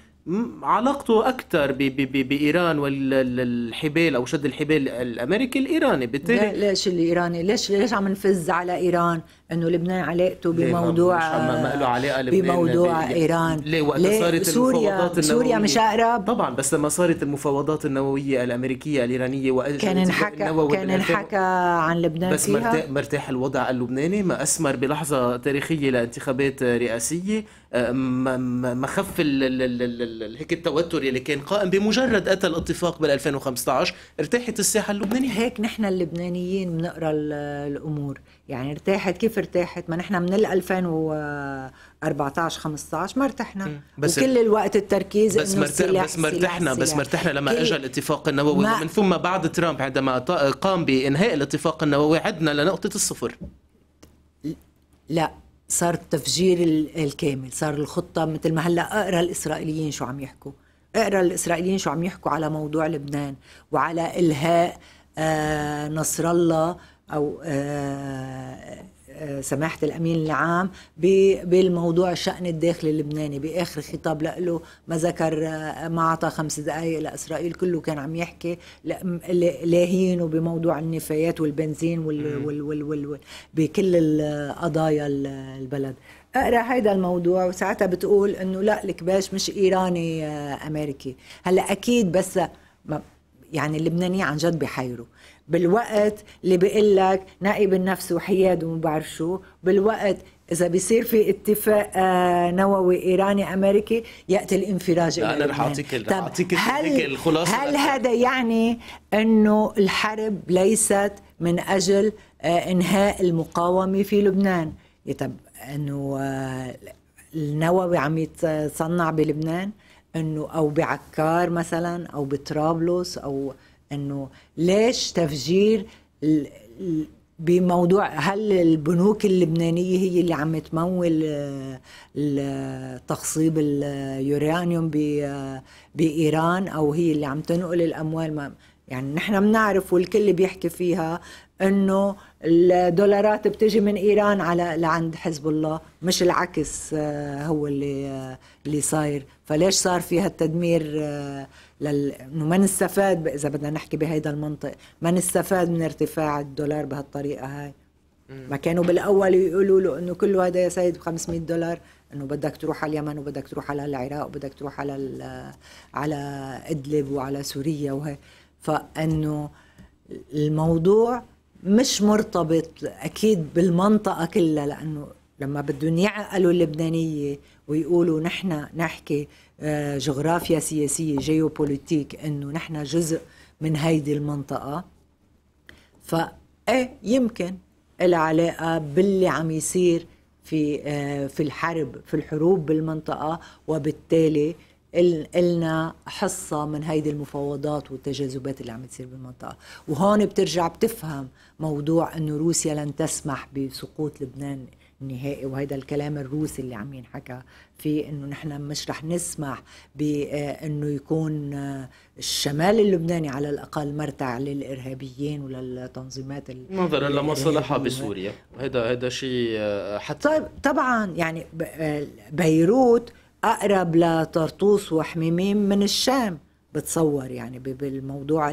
Speaker 1: علاقته اكثر بايران والحبال او شد الحبال الامريكي الايراني بالتالي
Speaker 2: ليش الايراني ليش ليش عم نفز على ايران انه لبنان علاقته بموضوع ما له
Speaker 1: علاقه لبنان بموضوع ليه ايران ليه وقت ليه صارت سوريا المفاوضات سوريا مش اقرب طبعا بس لما صارت المفاوضات النوويه الامريكيه الايرانيه كان انحكى كان انحكى
Speaker 2: عن لبنان بس فيها.
Speaker 1: مرتاح الوضع اللبناني ما اسمر بلحظه تاريخيه لانتخابات رئاسيه أه، ما خف هيك التوتر اللي كان قائم بمجرد اتى الاتفاق بال 2015 ارتاحت الساحه
Speaker 2: اللبنانيه هيك نحن اللبنانيين بنقرا الامور يعني ارتاحت كيف ارتاحت ما نحن من ال 2014 15 ما ارتحنا بس وكل الوقت التركيز بس انه سلاح بس مرتحنا بس مرتحنا لما اجى
Speaker 1: الاتفاق النووي ومن ثم بعد ترامب عندما قام بانهاء الاتفاق النووي عدنا لنقطه الصفر
Speaker 2: لا صار التفجير الكامل صار الخطه مثل ما هلا اقرا الاسرائيليين شو عم يحكوا اقرا الاسرائيليين شو عم يحكوا على موضوع لبنان وعلى الهاء آه، نصر الله او آه، سماحة الأمين العام بالموضوع الشأن الداخلي اللبناني بآخر خطاب له ما ذكر آه، ما أعطى خمس دقائق لإسرائيل كله كان عم يحكي لاهينه بموضوع النفايات والبنزين وال وال وال وال وال بكل القضايا البلد اقرا هيدا الموضوع وساعتها بتقول انه لا الكباش مش ايراني آه، امريكي هلا اكيد بس يعني اللبنانيين عن جد بحيروا بالوقت اللي بيقول لك نقي بالنفس وحياد وما بعرف شو بالوقت اذا بيصير في اتفاق آه، نووي ايراني امريكي ياتي الانفراج لا انا رح اعطيك رح اعطيك الخلاصه هل هذا يعني انه الحرب ليست من اجل آه، انهاء المقاومه في لبنان طب انه آه، النووي عم يتصنع بلبنان انه او بعكار مثلا او بطرابلس او انه ليش تفجير بموضوع هل البنوك اللبنانيه هي اللي عم تمول آه، تخصيب اليورانيوم آه، بايران او هي اللي عم تنقل الاموال ما يعني نحن بنعرف والكل بيحكي فيها انه الدولارات بتجي من ايران على لعند حزب الله مش العكس آه، هو اللي اللي صاير فليش صار في هالتدمير لل... انه ما نستفاد اذا بدنا نحكي بهيدا المنطق ما نستفاد من ارتفاع الدولار بهالطريقه هاي ما كانوا بالاول يقولوا له انه كل هذا يا سيد ب 500 دولار انه بدك تروح على اليمن وبدك تروح على العراق وبدك تروح على على ادلب وعلى سوريا وهي فانه الموضوع مش مرتبط اكيد بالمنطقه كلها لانه لما بدهم يعقلوا اللبنانيه ويقولوا نحن نحكي آه، جغرافيا سياسيه جيوبوليتيك انه نحن جزء من هيدي المنطقه فايه يمكن العلاقه باللي عم يصير في آه، في الحرب في الحروب بالمنطقه وبالتالي إلنا حصة من هيدي المفاوضات والتجاذبات اللي عم تصير بالمنطقة وهون بترجع بتفهم موضوع أنه روسيا لن تسمح بسقوط لبنان النهائي وهذا الكلام الروسي اللي عم ينحكى في انه نحن مش رح نسمح بانه آه، يكون آه، الشمال اللبناني على الاقل مرتع للارهابيين وللتنظيمات نظرا
Speaker 1: لمصالحها بسوريا هذا هذا شيء آه،
Speaker 2: حتى طيب طبعا يعني بيروت اقرب لطرطوس وحميميم من الشام بتصور يعني بالموضوع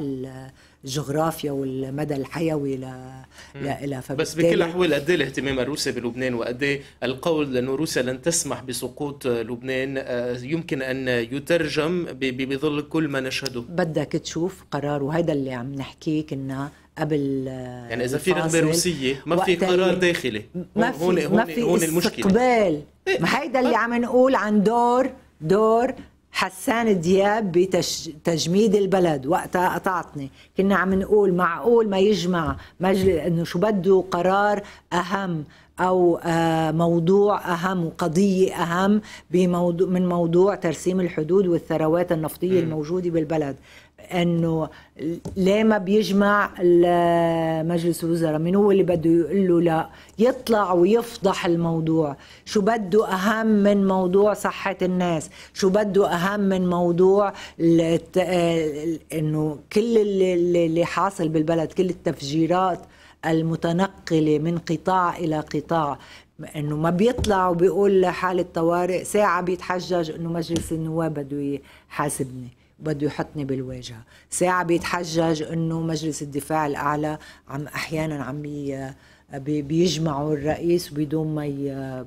Speaker 2: الجغرافيا والمدى الحيوي ل لا بس بكل الاحوال
Speaker 1: قد إيه الاهتمام الروسي بلبنان وقد إيه القول انه روسيا لن تسمح بسقوط لبنان آه، يمكن ان يترجم بظل كل ما نشهده
Speaker 2: بدك تشوف قرار وهذا اللي عم نحكيه كنا قبل آه، يعني اذا في رغبه روسيه ما في قرار
Speaker 1: داخلي ما في هون ما في هون المشكله استقبال
Speaker 2: إيه. ما هيدا اللي عم نقول عن دور دور حسان دياب بتجميد البلد وقتها قطعتني كنا عم نقول معقول ما يجمع مجلس انه شو بده قرار اهم او آه، موضوع اهم وقضيه اهم بموضوع من موضوع ترسيم الحدود والثروات النفطيه الموجوده بالبلد انه ليه ما بيجمع مجلس الوزراء من هو اللي بده يقول له لا يطلع ويفضح الموضوع شو بده اهم من موضوع صحه الناس شو بده اهم من موضوع انه كل اللي, اللي حاصل بالبلد كل التفجيرات المتنقله من قطاع الى قطاع انه ما بيطلع وبيقول حاله طوارئ ساعه بيتحجج انه مجلس النواب بده يحاسبني بده يحطني بالواجهه ساعه بيتحجج انه مجلس الدفاع الاعلى عم احيانا عم بيجمعوا الرئيس بدون ما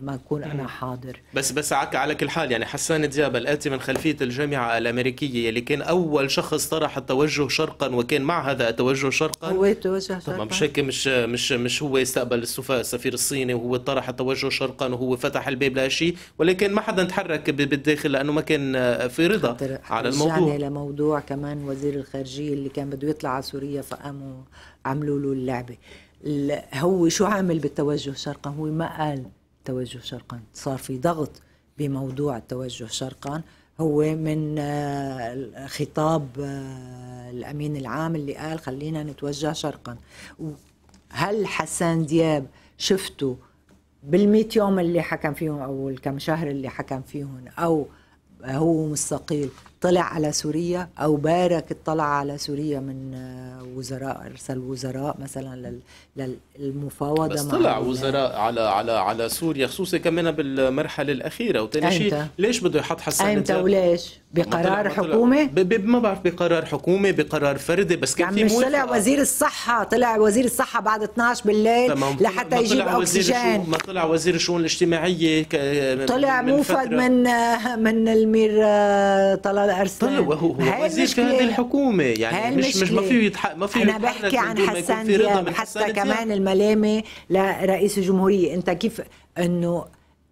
Speaker 2: ما اكون انا حاضر
Speaker 1: بس بس على كل حال يعني حسان دياب الاتي من خلفيه الجامعه الامريكيه اللي كان اول شخص طرح التوجه شرقا وكان مع هذا التوجه شرقا هو توجه شرقا مش هيك مش مش مش هو استقبل السفير الصيني وهو طرح التوجه شرقا وهو فتح الباب لهالشيء ولكن ما حدا تحرك بالداخل لانه ما كان في رضا على الموضوع
Speaker 2: لموضوع كمان وزير الخارجيه اللي كان بده يطلع على سوريا فقاموا عملوا له اللعبه هو شو عامل بالتوجه شرقا هو ما قال توجه شرقا صار في ضغط بموضوع التوجه شرقا هو من آه، خطاب آه، الامين العام اللي قال خلينا نتوجه شرقا هل حسان دياب شفته بال يوم اللي حكم فيهم او الكم شهر اللي حكم فيهم او هو مستقيل طلع على سوريا او بارك الطلعه على سوريا من آه، وزراء ارسل وزراء مثلا للمفاوضه بس طلع وزراء
Speaker 1: على على على سوريا خصوصا كمان بالمرحله الاخيره وثاني شيء ليش بده يحط حسن انت وليش بقرار حكومي حكومه ما بعرف بقرار حكومه بقرار فردي بس كان يعني في طلع وزير
Speaker 2: الصحه طلع وزير الصحه بعد 12 بالليل لحتى يجيب اكسجين
Speaker 1: ما طلع وزير الشؤون الاجتماعيه طلع موفد من
Speaker 2: آه، من المير آه، طلال على ارسنال طلع طيب، وهو هو وزير في هذه الحكومه يعني مش مش ما في
Speaker 1: يتحق ما في انا بحكي عن حسان دياب حتى كمان
Speaker 2: الملامه لرئيس الجمهوريه انت كيف انه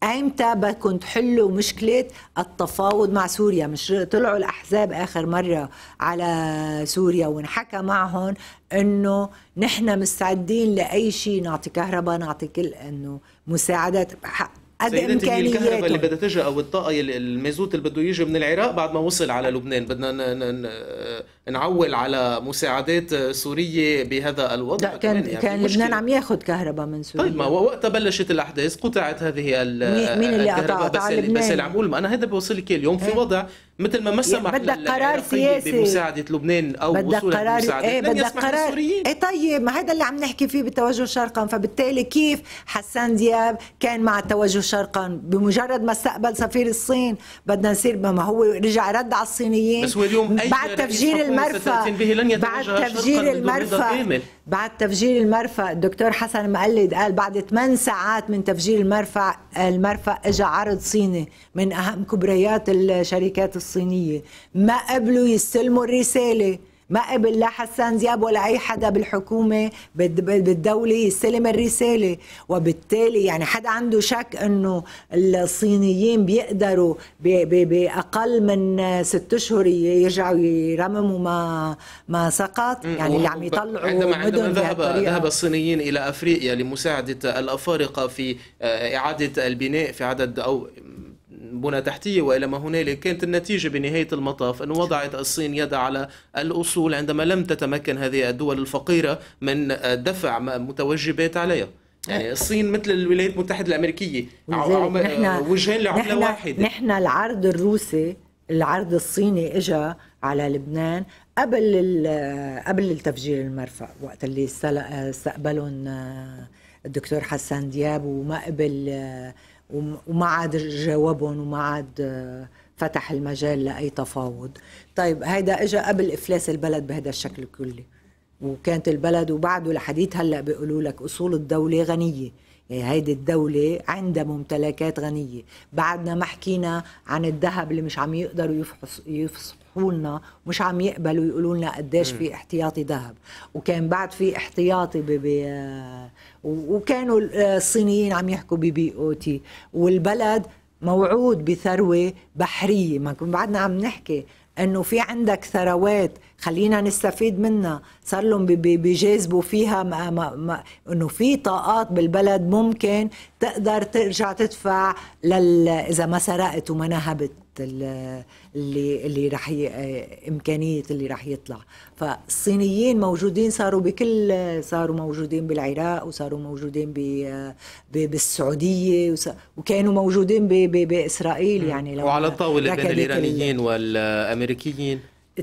Speaker 2: ايمتى بدكم تحلوا مشكله التفاوض مع سوريا مش طلعوا الاحزاب اخر مره على سوريا ونحكى معهم انه نحن مستعدين لاي شيء نعطي كهرباء نعطي كل انه مساعدات حق قد امكانياته الكهرباء اللي
Speaker 1: بدها تجي او الطاقه المازوت اللي بده يجي من العراق بعد ما وصل على لبنان بدنا نعول على مساعدات سوريه بهذا الوضع كان يعني كان مشكلة.
Speaker 2: لبنان عم ياخذ كهرباء من سوريا طيب ما
Speaker 1: وقتها بلشت الاحداث قطعت هذه مين اللي قطعتها بس, يعني- بس اللي يعني عم اقول انا هذا لك اليوم في إيه. وضع مثل ما ما سمح يعني بدك قرار سياسي بمساعده لبنان او بدك قرار ايه بدك قرار
Speaker 2: ايه طيب ما هذا اللي عم نحكي فيه بالتوجه شرقا فبالتالي كيف حسان دياب كان مع التوجه شرقا بمجرد ما استقبل سفير الصين بدنا نصير ما هو رجع رد على الصينيين بس هو اليوم أي بعد تفجير المرفأ بعد تفجير المرفأ بعد تفجير المرفأ الدكتور حسن مقلد قال بعد 8 ساعات من تفجير المرفأ المرفأ اجى عرض صيني من اهم كبريات الشركات الصينيه ما قبلوا يستلموا الرساله ما قبل لا حسان دياب ولا اي حدا بالحكومه بالدوله يستلم الرساله وبالتالي يعني حدا عنده شك انه الصينيين بيقدروا باقل من ست اشهر يرجعوا يرمموا ما ما سقط يعني اللي عم يطلعوا عندما, عندما ذهب ذهب
Speaker 1: الصينيين الى افريقيا لمساعده الافارقه في آه، اعاده البناء في عدد او بنى تحتية وإلى ما هنالك كانت النتيجة بنهاية المطاف أن وضعت الصين يد على الأصول عندما لم تتمكن هذه الدول الفقيرة من دفع متوجبات عليها يعني أه. الصين مثل الولايات المتحدة الأمريكية نحن وجهين لعملة واحدة
Speaker 2: نحن العرض الروسي العرض الصيني اجى على لبنان قبل قبل التفجير المرفأ وقت اللي استقبلهم آه، الدكتور حسان دياب وما قبل آه، وما عاد جاوبهم وما عاد آه، فتح المجال لاي تفاوض طيب هيدا اجى قبل افلاس البلد بهذا الشكل كله وكانت البلد وبعده لحديت هلا بيقولوا لك اصول الدوله غنيه يعني هيدي الدولة عندها ممتلكات غنية بعدنا ما حكينا عن الذهب اللي مش عم يقدروا يفصحوا لنا مش عم يقبلوا يقولوا لنا قديش في احتياطي ذهب وكان بعد في احتياطي ب آه، وكانوا آه، الصينيين عم يحكوا ببي او تي والبلد موعود بثروه بحريه ما بعدنا عم نحكي انه في عندك ثروات خلينا نستفيد منها صار لهم بيجذبوا فيها ما ما ما انه في طاقات بالبلد ممكن تقدر ترجع تدفع لل اذا ما سرقت وما نهبت اللي اللي راح ي... امكانيه اللي راح يطلع فالصينيين موجودين صاروا بكل صاروا موجودين بالعراق وصاروا موجودين ب... ب... بالسعوديه وص... وكانوا موجودين ب... ب... باسرائيل يعني لو وعلى الطاوله بين الايرانيين
Speaker 1: ال... والامريكيين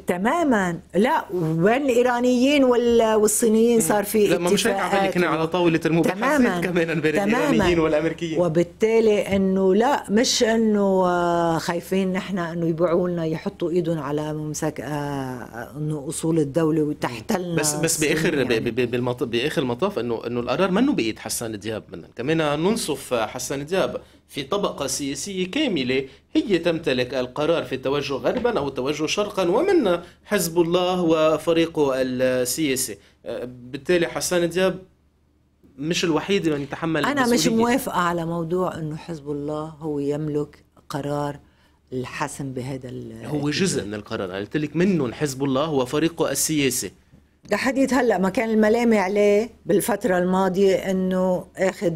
Speaker 2: تماما لا وين الايرانيين والصينيين صار في لا مش هيك على كنا
Speaker 1: على طاوله المباحثات كمان بين الايرانيين والامريكيين
Speaker 2: وبالتالي انه لا مش انه آه، خايفين نحن انه يبيعوا لنا يحطوا ايدهم على ممسك آه، آه، انه اصول الدوله وتحتلنا بس بس باخر يعني.
Speaker 1: باخر المطاف انه انه القرار منه بايد حسان دياب كمان ننصف حسان دياب في طبقة سياسية كاملة هي تمتلك القرار في التوجه غربا أو التوجه شرقا ومن حزب الله وفريقه السياسي أه، بالتالي حسان دياب مش الوحيد من يتحمل أنا مش موافقة
Speaker 2: على موضوع أنه حزب الله هو يملك قرار الحسم بهذا هو جزء
Speaker 1: من القرار قلت لك منهم حزب الله وفريقه السياسي
Speaker 2: ده حديث هلا ما كان الملامه عليه بالفترة الماضية انه اخذ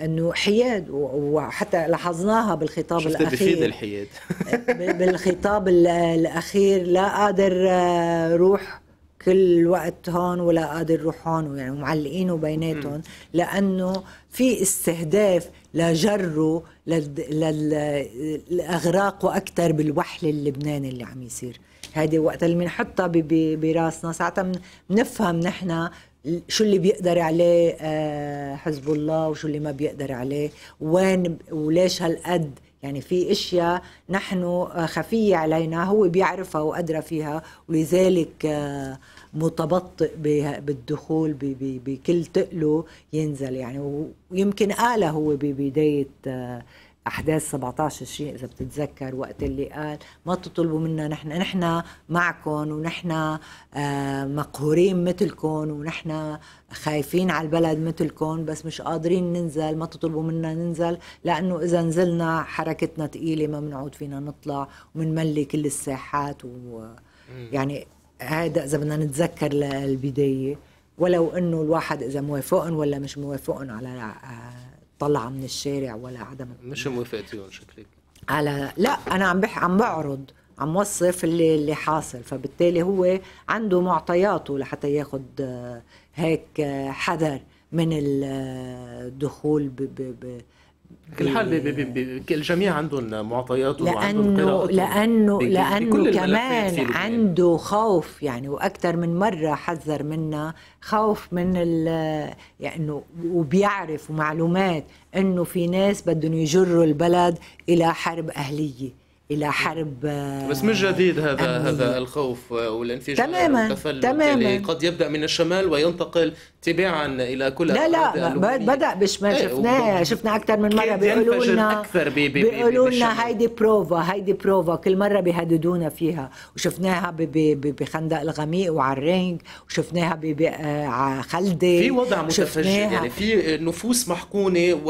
Speaker 2: انه حياد وحتى لاحظناها بالخطاب شفت الاخير الحياد بالخطاب الاخير لا قادر آه، روح كل وقت هون ولا قادر روح هون يعني معلقينه بيناتهم لانه في استهداف لجره للاغراق واكثر بالوحل اللبناني اللي عم يصير هذه وقت اللي بنحطها براسنا ساعتها بنفهم نحن شو اللي بيقدر عليه آه، حزب الله وشو اللي ما بيقدر عليه وين وليش هالقد يعني في اشياء نحن آه، خفيه علينا هو بيعرفها وادرى فيها ولذلك آه، متبطئ بالدخول بكل تقله ينزل يعني ويمكن قاله هو ببدايه احداث 17 شيء اذا بتتذكر وقت اللي قال ما تطلبوا منا نحن نحن معكم ونحن آه، مقهورين مثلكم ونحن خايفين على البلد مثلكم بس مش قادرين ننزل ما تطلبوا منا ننزل لانه اذا نزلنا حركتنا ثقيله ما بنعود فينا نطلع وبنملي كل الساحات ويعني هذا اذا بدنا نتذكر للبدايه ولو انه الواحد اذا موافقهم ولا مش موافقهم على آه، طلعه من الشارع ولا عدم مش تيون شكلك على لا انا عم بح عم بعرض عم وصف اللي اللي حاصل فبالتالي هو عنده معطياته لحتى ياخذ آه، هيك آه، حذر من الدخول آه، ب... ب... ب... كل حال
Speaker 1: إيه. الجميع عندهم معطيات لانه لانه لانه كمان
Speaker 2: عنده خوف يعني واكثر من مره حذر منا خوف من ال يعني وبيعرف معلومات انه في ناس بدهم يجروا البلد الى حرب اهليه الى حرب آه، بس مش
Speaker 1: جديد هذا أمني. هذا الخوف والانفجار تماما تماما قد يبدا من الشمال وينتقل تباعا الى كل لا لا
Speaker 2: بدا بالشمال ايه شفناه شفنا اكثر من مره بيقولوا لنا
Speaker 1: بيقولوا لنا
Speaker 2: هيدي بروفا هيدي بروفا كل مره بيهددونا فيها وشفناها بخندق الغميق وعلى الرينج وشفناها آه، على خلدي في وضع متفجر يعني
Speaker 1: في نفوس محقونه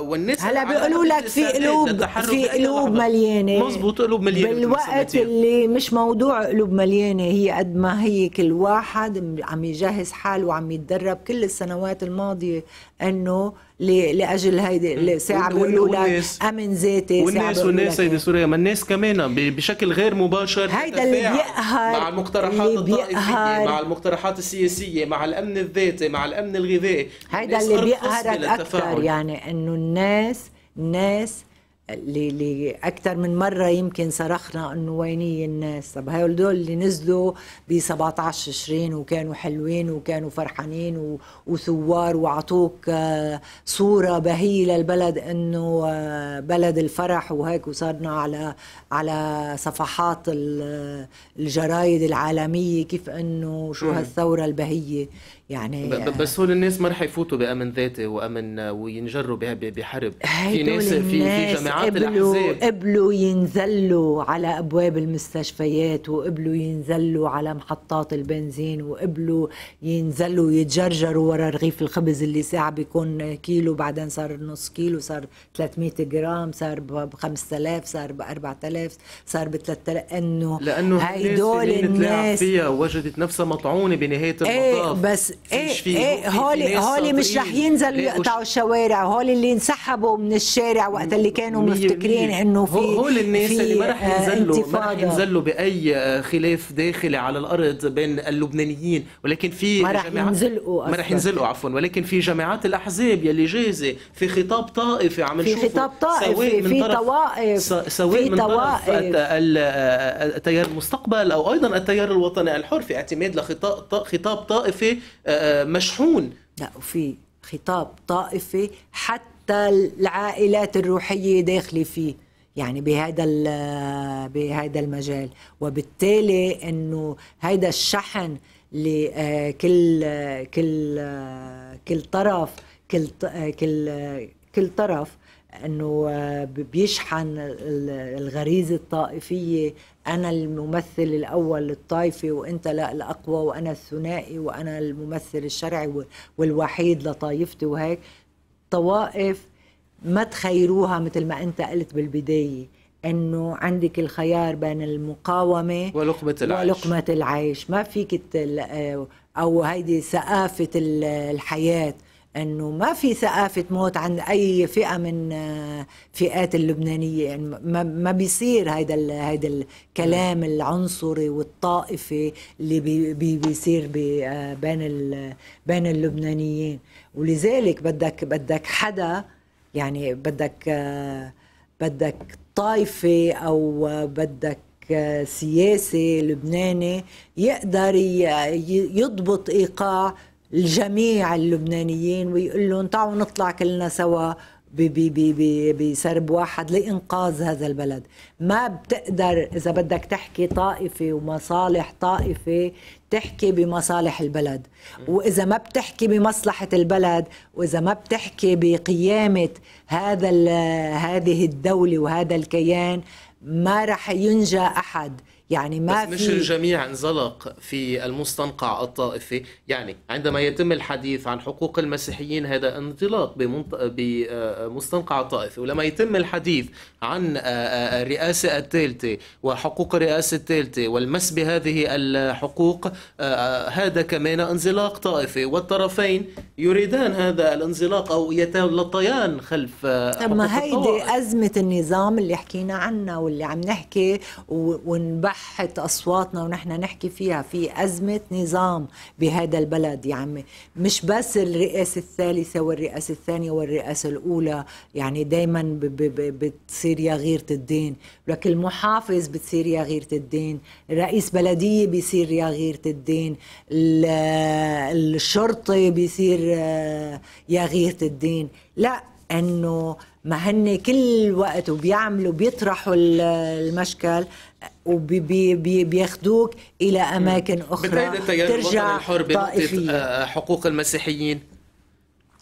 Speaker 1: والناس هلا بيقولوا لك في قلوب في قلوب مليانه مزبوط قلوب مليانه بالوقت
Speaker 2: اللي مش موضوع قلوب مليانه هي قد ما هي كل واحد عم يجهز حاله وعم يتدرب كل السنوات الماضيه انه لاجل هيدي ساعه بيقولوا لك امن ذاتي والناس والناس
Speaker 1: سيدي سوريا ما الناس كمان بشكل غير مباشر هيدا اللي بيقهر مع المقترحات الطائفيه مع المقترحات السياسيه مع الامن الذاتي مع الامن الغذائي هيدا اللي بيقهرك اكثر
Speaker 2: يعني انه الناس ناس لأكثر من مرة يمكن صرخنا أنه ويني الناس طب هدول اللي نزلوا ب 17 تشرين وكانوا حلوين وكانوا فرحانين و... وثوار وعطوك آه، صورة بهية للبلد أنه آه، بلد الفرح وهيك وصرنا على على صفحات الجرايد العالمية كيف أنه شو هالثورة البهية يعني
Speaker 1: بس هول الناس ما رح يفوتوا بامن ذاتي وامن وينجروا بحرب في ناس في في جماعات قبلوا الاحزاب
Speaker 2: قبلوا ينزلوا على ابواب المستشفيات وقبلوا ينزلوا على محطات البنزين وقبلوا ينزلوا يتجرجروا ورا رغيف الخبز اللي ساعه بيكون كيلو بعدين صار نص كيلو صار 300 جرام صار ب 5000 صار ب 4000 صار ب 3000 انه لانه هدول الناس, الناس
Speaker 1: فيها وجدت نفسها مطعونه بنهايه إيه، المطاف ايه بس ايه ايه هولي هولي مش رح ينزلوا إيه، يقطعوا
Speaker 2: الشوارع هولي اللي انسحبوا من الشارع وقت اللي كانوا مفتكرين انه في هول الناس اللي ما رح آه، ينزلوا ما رح
Speaker 1: ينزلوا باي آه، خلاف داخلي على الارض بين اللبنانيين ولكن في ما رح ينزلقوا ما رح ينزلقوا عفوا ولكن في جماعات الاحزاب يلي جاهزه في خطاب طائفي عم نشوفه في خطاب طائفي في
Speaker 2: طوائف
Speaker 1: سواء من طرف التيار المستقبل او ايضا التيار الوطني الحر في
Speaker 2: اعتماد لخطاب طائفي آه، آه، مشحون لا وفي خطاب طائفي حتى العائلات الروحيه داخله فيه يعني بهذا آه، بهذا المجال وبالتالي انه هذا الشحن لكل كل كل طرف كل كل كل طرف انه آه، بيشحن الغريزه الطائفيه انا الممثل الاول للطائفه وانت لا الاقوى وانا الثنائي وانا الممثل الشرعي والوحيد لطائفتي وهيك طوائف ما تخيروها مثل ما انت قلت بالبدايه انه عندك الخيار بين المقاومه ولقمه العيش ولقمه العيش ما فيك آه، او هيدي ثقافه الحياه انه ما في ثقافه موت عند اي فئه من آه، فئات اللبنانيه يعني ما بيصير هيدا هيدا الكلام العنصري والطائفي اللي بي بي بيصير بي آه، بين بين اللبنانيين ولذلك بدك بدك حدا يعني بدك آه، بدك طائفه او بدك سياسي لبناني يقدر يضبط ايقاع الجميع اللبنانيين ويقول لهم تعالوا نطلع كلنا سوا بسرب واحد لإنقاذ هذا البلد ما بتقدر إذا بدك تحكي طائفة ومصالح طائفة تحكي بمصالح البلد وإذا ما بتحكي بمصلحة البلد وإذا ما بتحكي بقيامة هذا هذه الدولة وهذا الكيان ما رح ينجى أحد يعني ما بس في مش
Speaker 1: الجميع انزلق في المستنقع الطائفي يعني عندما يتم الحديث عن حقوق المسيحيين هذا انطلاق بمستنقع الطائفي ولما يتم الحديث عن الرئاسة آه، آه، آه، الثالثة وحقوق الرئاسة الثالثة والمس بهذه الحقوق هذا كمان انزلاق طائفي والطرفين يريدان هذا الانزلاق أو يتلطيان خلف طب ما هيدي
Speaker 2: أزمة النظام اللي حكينا عنها واللي عم نحكي ونبحث صحة أصواتنا ونحن نحكي فيها في أزمة نظام بهذا البلد يا عمي مش بس الرئاسة الثالثة والرئاسة الثانية والرئاسة الأولى يعني دايما بتصير يا غيرة الدين لك المحافظ بتصير يا غيرة الدين رئيس بلدية بيصير يا غيرة الدين الشرطي بيصير آه، يا غيرة الدين لا انه ما هن كل وقت وبيعملوا بيطرحوا المشكل وبياخدوك الى اماكن اخرى ترجع
Speaker 1: الحر طائفيه آه، حقوق المسيحيين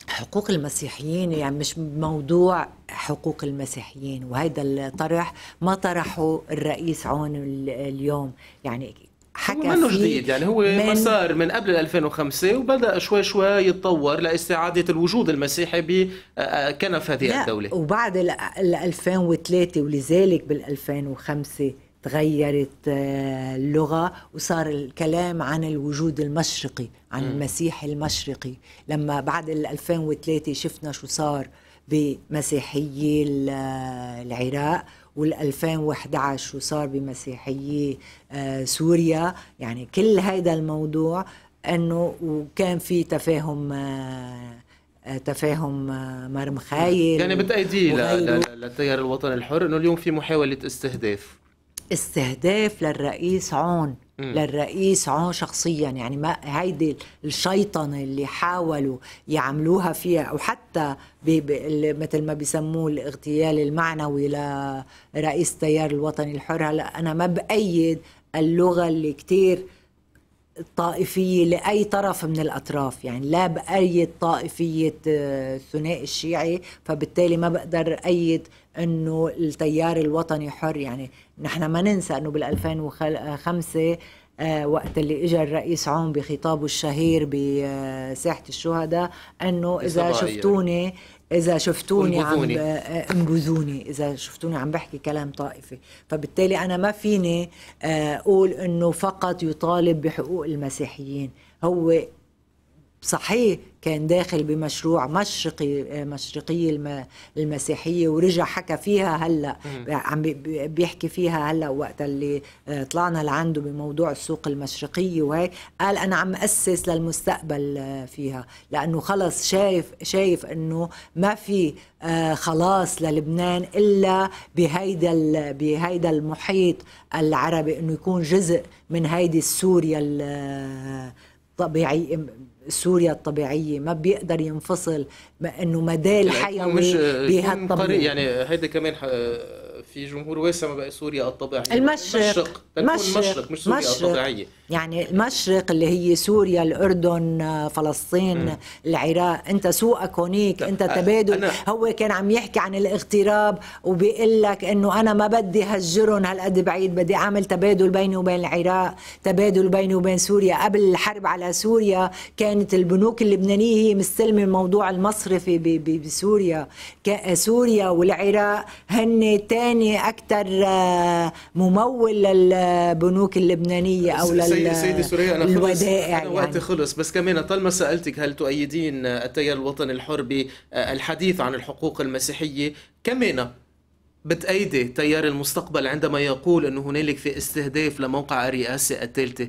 Speaker 2: حقوق المسيحيين يعني مش موضوع حقوق المسيحيين وهذا الطرح ما طرحه الرئيس عون اليوم يعني حكى هو جديد يعني هو
Speaker 1: من مسار من قبل 2005 وبدا شوي شوي يتطور لاستعاده الوجود المسيحي بكنف هذه الدوله
Speaker 2: وبعد ال 2003 ولذلك بال 2005 تغيرت آه، اللغة وصار الكلام عن الوجود المشرقي عن المسيح المشرقي لما بعد 2003 شفنا شو صار بمسيحية آه، العراق وال2011 شو صار بمسيحية آه، سوريا يعني كل هيدا الموضوع انه وكان في تفاهم تفاهم مرمخايل يعني بتأيديه للتيار
Speaker 1: الوطني الحر انه اليوم في محاوله استهداف
Speaker 2: استهداف للرئيس عون م. للرئيس عون شخصيا يعني ما هيدي الشيطنة اللي حاولوا يعملوها فيها أو حتى مثل ما بيسموه الاغتيال المعنوي لرئيس تيار الوطني الحر هلا أنا ما بأيد اللغة اللي كتير طائفية لأي طرف من الأطراف يعني لا بأيد طائفية الثنائي آه، الشيعي فبالتالي ما بقدر أيد أنه التيار الوطني حر يعني نحن ما ننسى أنه بال2005 آه، وقت اللي اجى الرئيس عون بخطابه الشهير بساحه الشهداء انه اذا شفتوني إذا شفتوني عم آه، انبذوني إذا شفتوني عم بحكي كلام طائفي فبالتالي أنا ما فيني آه، أقول إنه فقط يطالب بحقوق المسيحيين هو صحيح كان داخل بمشروع مشرقي آه، مشرقي المسيحيه ورجع حكى فيها هلا عم بيحكي فيها هلا وقت اللي آه، طلعنا لعنده بموضوع السوق المشرقيه وهي قال انا عم اسس للمستقبل آه، فيها لانه خلص شايف شايف انه ما في خلاص للبنان الا بهيدا بهيدا المحيط العربي انه يكون جزء من هيدي السوريا الطبيعي سوريا الطبيعيه ما بيقدر ينفصل انه مدى الحيوي بهالطبيعه يعني
Speaker 1: هيدا كمان آه، في جمهور واسع ما بقى سوريا الطبيعيه المشرق المشرق مش سوريا مشرق. الطبيعيه
Speaker 2: يعني المشرق اللي هي سوريا الاردن فلسطين م. العراق انت سوقك هونيك انت تبادل هو كان عم يحكي عن الاغتراب وبيقول لك انه انا ما بدي هجرهم هالقد بعيد بدي اعمل تبادل بيني وبين العراق تبادل بيني وبين سوريا قبل الحرب على سوريا كانت البنوك اللبنانيه هي مستلمه الموضوع المصرفي بسوريا سوريا والعراق هن تاني يعني اكثر آه، ممول للبنوك اللبنانيه او لل سيدي سوريا انا الودائع أنا
Speaker 1: يعني. وقتي يعني. خلص بس كمان طالما سالتك هل تؤيدين آه، التيار الوطني الحر بالحديث آه، عن الحقوق المسيحيه كمان بتأيدي تيار المستقبل عندما يقول أن هنالك في استهداف لموقع الرئاسة الثالثة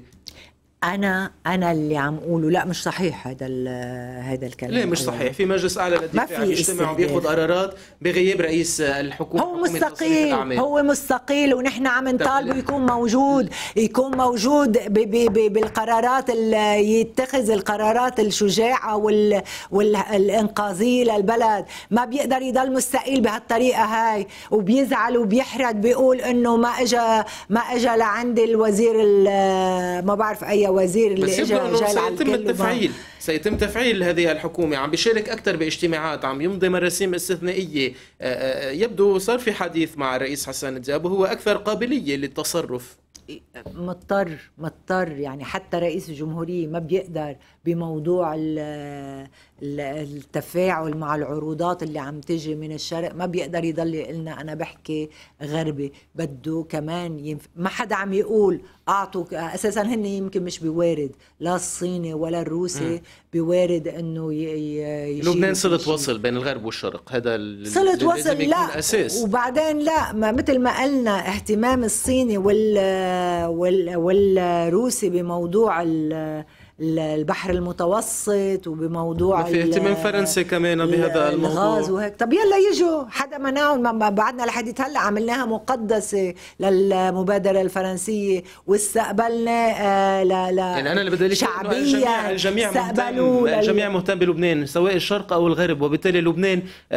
Speaker 2: انا انا اللي عم اقوله لا مش صحيح هذا هذا الكلام ليه مش صحيح
Speaker 1: في مجلس اعلى للدفاع عم يجتمع وبياخذ قرارات بغياب رئيس الحكومه هو مستقيل هو
Speaker 2: مستقيل ونحن عم نطالبه يعني. يكون موجود يكون موجود بي بي بي بالقرارات يتخذ القرارات الشجاعه وال والانقاذيه للبلد ما بيقدر يضل مستقيل بهالطريقه هاي وبيزعل وبيحرد بيقول انه ما اجى ما اجى لعندي الوزير ما بعرف اي وزير اللي اجى سيتم
Speaker 1: التفعيل سيتم تفعيل هذه الحكومه عم بيشارك اكثر باجتماعات عم يمضي مراسيم استثنائيه آه، آه، يبدو صار في حديث مع الرئيس حسن دياب وهو اكثر قابليه للتصرف
Speaker 2: مضطر مضطر يعني حتى رئيس الجمهورية ما بيقدر بموضوع التفاعل مع العروضات اللي عم تجي من الشرق ما بيقدر يضل لنا انا بحكي غربي بده كمان ينف... ما حدا عم يقول اعطوا اساسا هن يمكن مش بوارد لا الصيني ولا الروسي بوارد انه ي... لبنان صله
Speaker 1: وصل بين الغرب والشرق هذا صله وصل لا أساس.
Speaker 2: وبعدين لا ما مثل ما قلنا اهتمام الصيني وال... وال... والروسي بموضوع ال... البحر المتوسط وبموضوع في اهتمام فرنسي
Speaker 1: كمان بهذا الموضوع
Speaker 2: وهيك طب يلا يجوا حدا منعهم بعدنا لحديت هلا عملناها مقدسه للمبادره الفرنسيه واستقبلنا آه، ل ل يعني انا اللي بدي شعبيا الجميع الجميع مهتم الجميع
Speaker 1: مهتم بلبنان سواء الشرق او الغرب وبالتالي لبنان آه،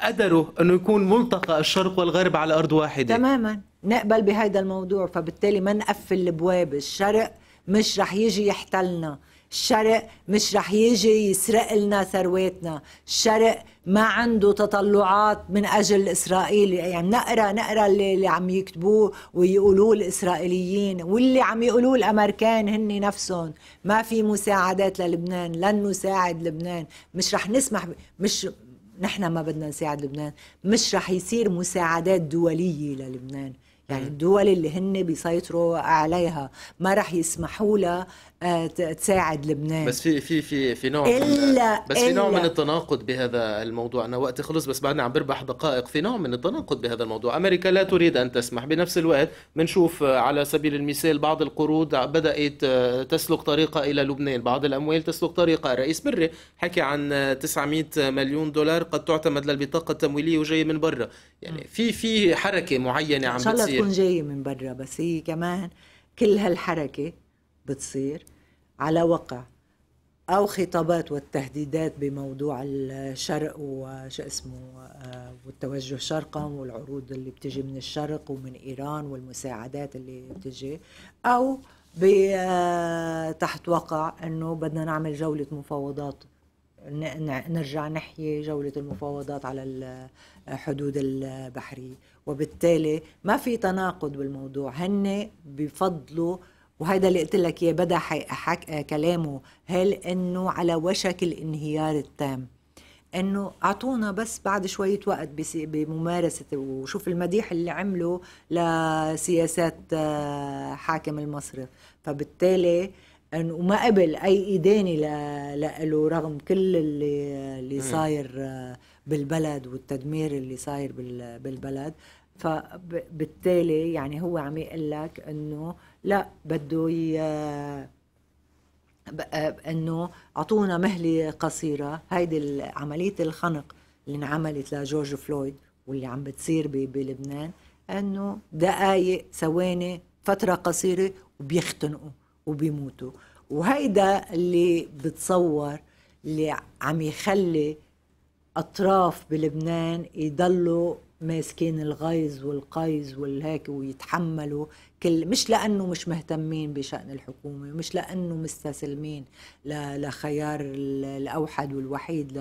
Speaker 1: آه، قدروا انه يكون ملتقى الشرق والغرب على ارض واحده تماما
Speaker 2: نقبل بهذا الموضوع فبالتالي ما نقفل الابواب الشرق مش رح يجي يحتلنا الشرق مش رح يجي يسرق لنا ثرواتنا الشرق ما عنده تطلعات من أجل إسرائيل يعني نقرأ نقرأ اللي, اللي عم يكتبوه ويقولوه الإسرائيليين واللي عم يقولوه الأمريكان هن نفسهم ما في مساعدات للبنان لن نساعد لبنان مش رح نسمح مش نحن ما بدنا نساعد لبنان مش رح يصير مساعدات دولية للبنان يعني الدول اللي هن بيسيطروا عليها ما رح يسمحوا لها آه، تساعد لبنان بس
Speaker 1: في في في في نوع إلا بس في إلا نوع من التناقض بهذا الموضوع انا وقتي خلص بس بعدني عم بربح دقائق في نوع من التناقض بهذا الموضوع امريكا لا تريد ان تسمح بنفس الوقت بنشوف آه، على سبيل المثال بعض القروض بدات آه، تسلك طريقه الى لبنان بعض الاموال تسلك طريقه الرئيس بري حكي عن 900 مليون دولار قد تعتمد للبطاقه التمويليه وجايه من برا يعني في في حركه معينه عم بتصير ان شاء الله تكون
Speaker 2: جايه من برا بس هي كمان كل هالحركه بتصير على وقع او خطابات والتهديدات بموضوع الشرق وش اسمه آه، والتوجه شرقا والعروض اللي بتجي من الشرق ومن ايران والمساعدات اللي بتجي او آه، تحت وقع انه بدنا نعمل جوله مفاوضات نرجع نحيي جولة المفاوضات على الحدود آه، البحرية وبالتالي ما في تناقض بالموضوع هن بفضلوا وهيدا اللي قلت لك اياه بدا حك... كلامه هل انه على وشك الانهيار التام انه اعطونا بس بعد شويه وقت بممارسه وشوف المديح اللي عمله لسياسات آه، حاكم المصرف فبالتالي انه ما قبل اي ادانه له رغم كل اللي اللي صاير آه، بالبلد والتدمير اللي صاير بالبلد فبالتالي يعني هو عم يقول لك انه لا بده ي... آه، انه اعطونا مهله قصيره هيدي عمليه الخنق اللي انعملت لجورج فلويد واللي عم بتصير بلبنان انه دقائق ثواني فتره قصيره وبيختنقوا وبيموتوا وهيدا اللي بتصور اللي عم يخلي اطراف بلبنان يضلوا ماسكين الغيظ والقيظ والهيك ويتحملوا كل مش لانه مش مهتمين بشان الحكومه مش لانه مستسلمين لخيار الاوحد والوحيد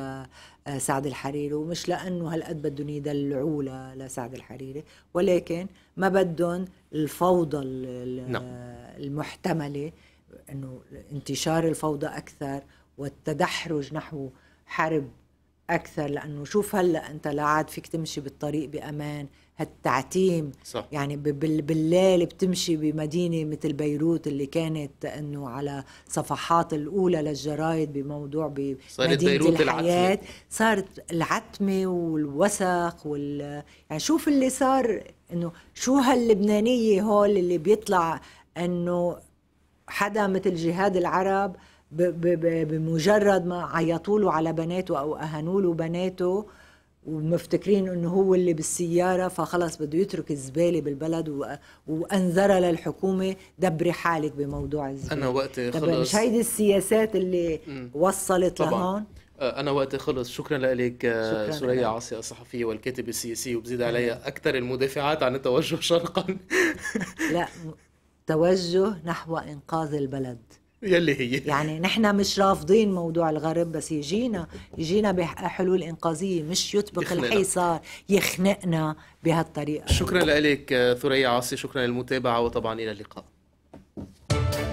Speaker 2: لسعد آه، الحريري ومش لانه هالقد بدهم يدلعوه لسعد الحريري ولكن ما بدهم الفوضى نعم. المحتمله انه انتشار الفوضى اكثر والتدحرج نحو حرب اكثر لانه شوف هلا انت لا عاد فيك تمشي بالطريق بامان هالتعتيم صح. يعني بالليل بتمشي بمدينه مثل بيروت اللي كانت انه على صفحات الاولى للجرايد بموضوع بمدينه صارت بيروت العتمة. صارت العتمه والوسخ وال يعني شوف اللي صار انه شو هاللبنانيه هول اللي بيطلع انه حدا مثل جهاد العرب بمجرد ما عيطوا له على بناته او اهانوا له بناته ومفتكرين انه هو اللي بالسياره فخلص بده يترك الزباله بالبلد وانذر للحكومه دبري حالك بموضوع الزباله انا وقتي خلص مش هيدي السياسات اللي مم. وصلت طبعا. لهون
Speaker 1: أه، انا وقتي خلص شكرا أه، لك سوريا عاصي الصحفية والكاتب السياسي وبزيد علي اكثر المدافعات عن التوجه شرقا
Speaker 2: لا توجه نحو انقاذ البلد يلي هي يعني نحن مش رافضين موضوع الغرب بس يجينا يجينا بحلول انقاذيه مش يطبق الحصار يخنقنا بهالطريقه شكرا
Speaker 1: لك آه، ثريا عاصي شكرا للمتابعه وطبعا الى اللقاء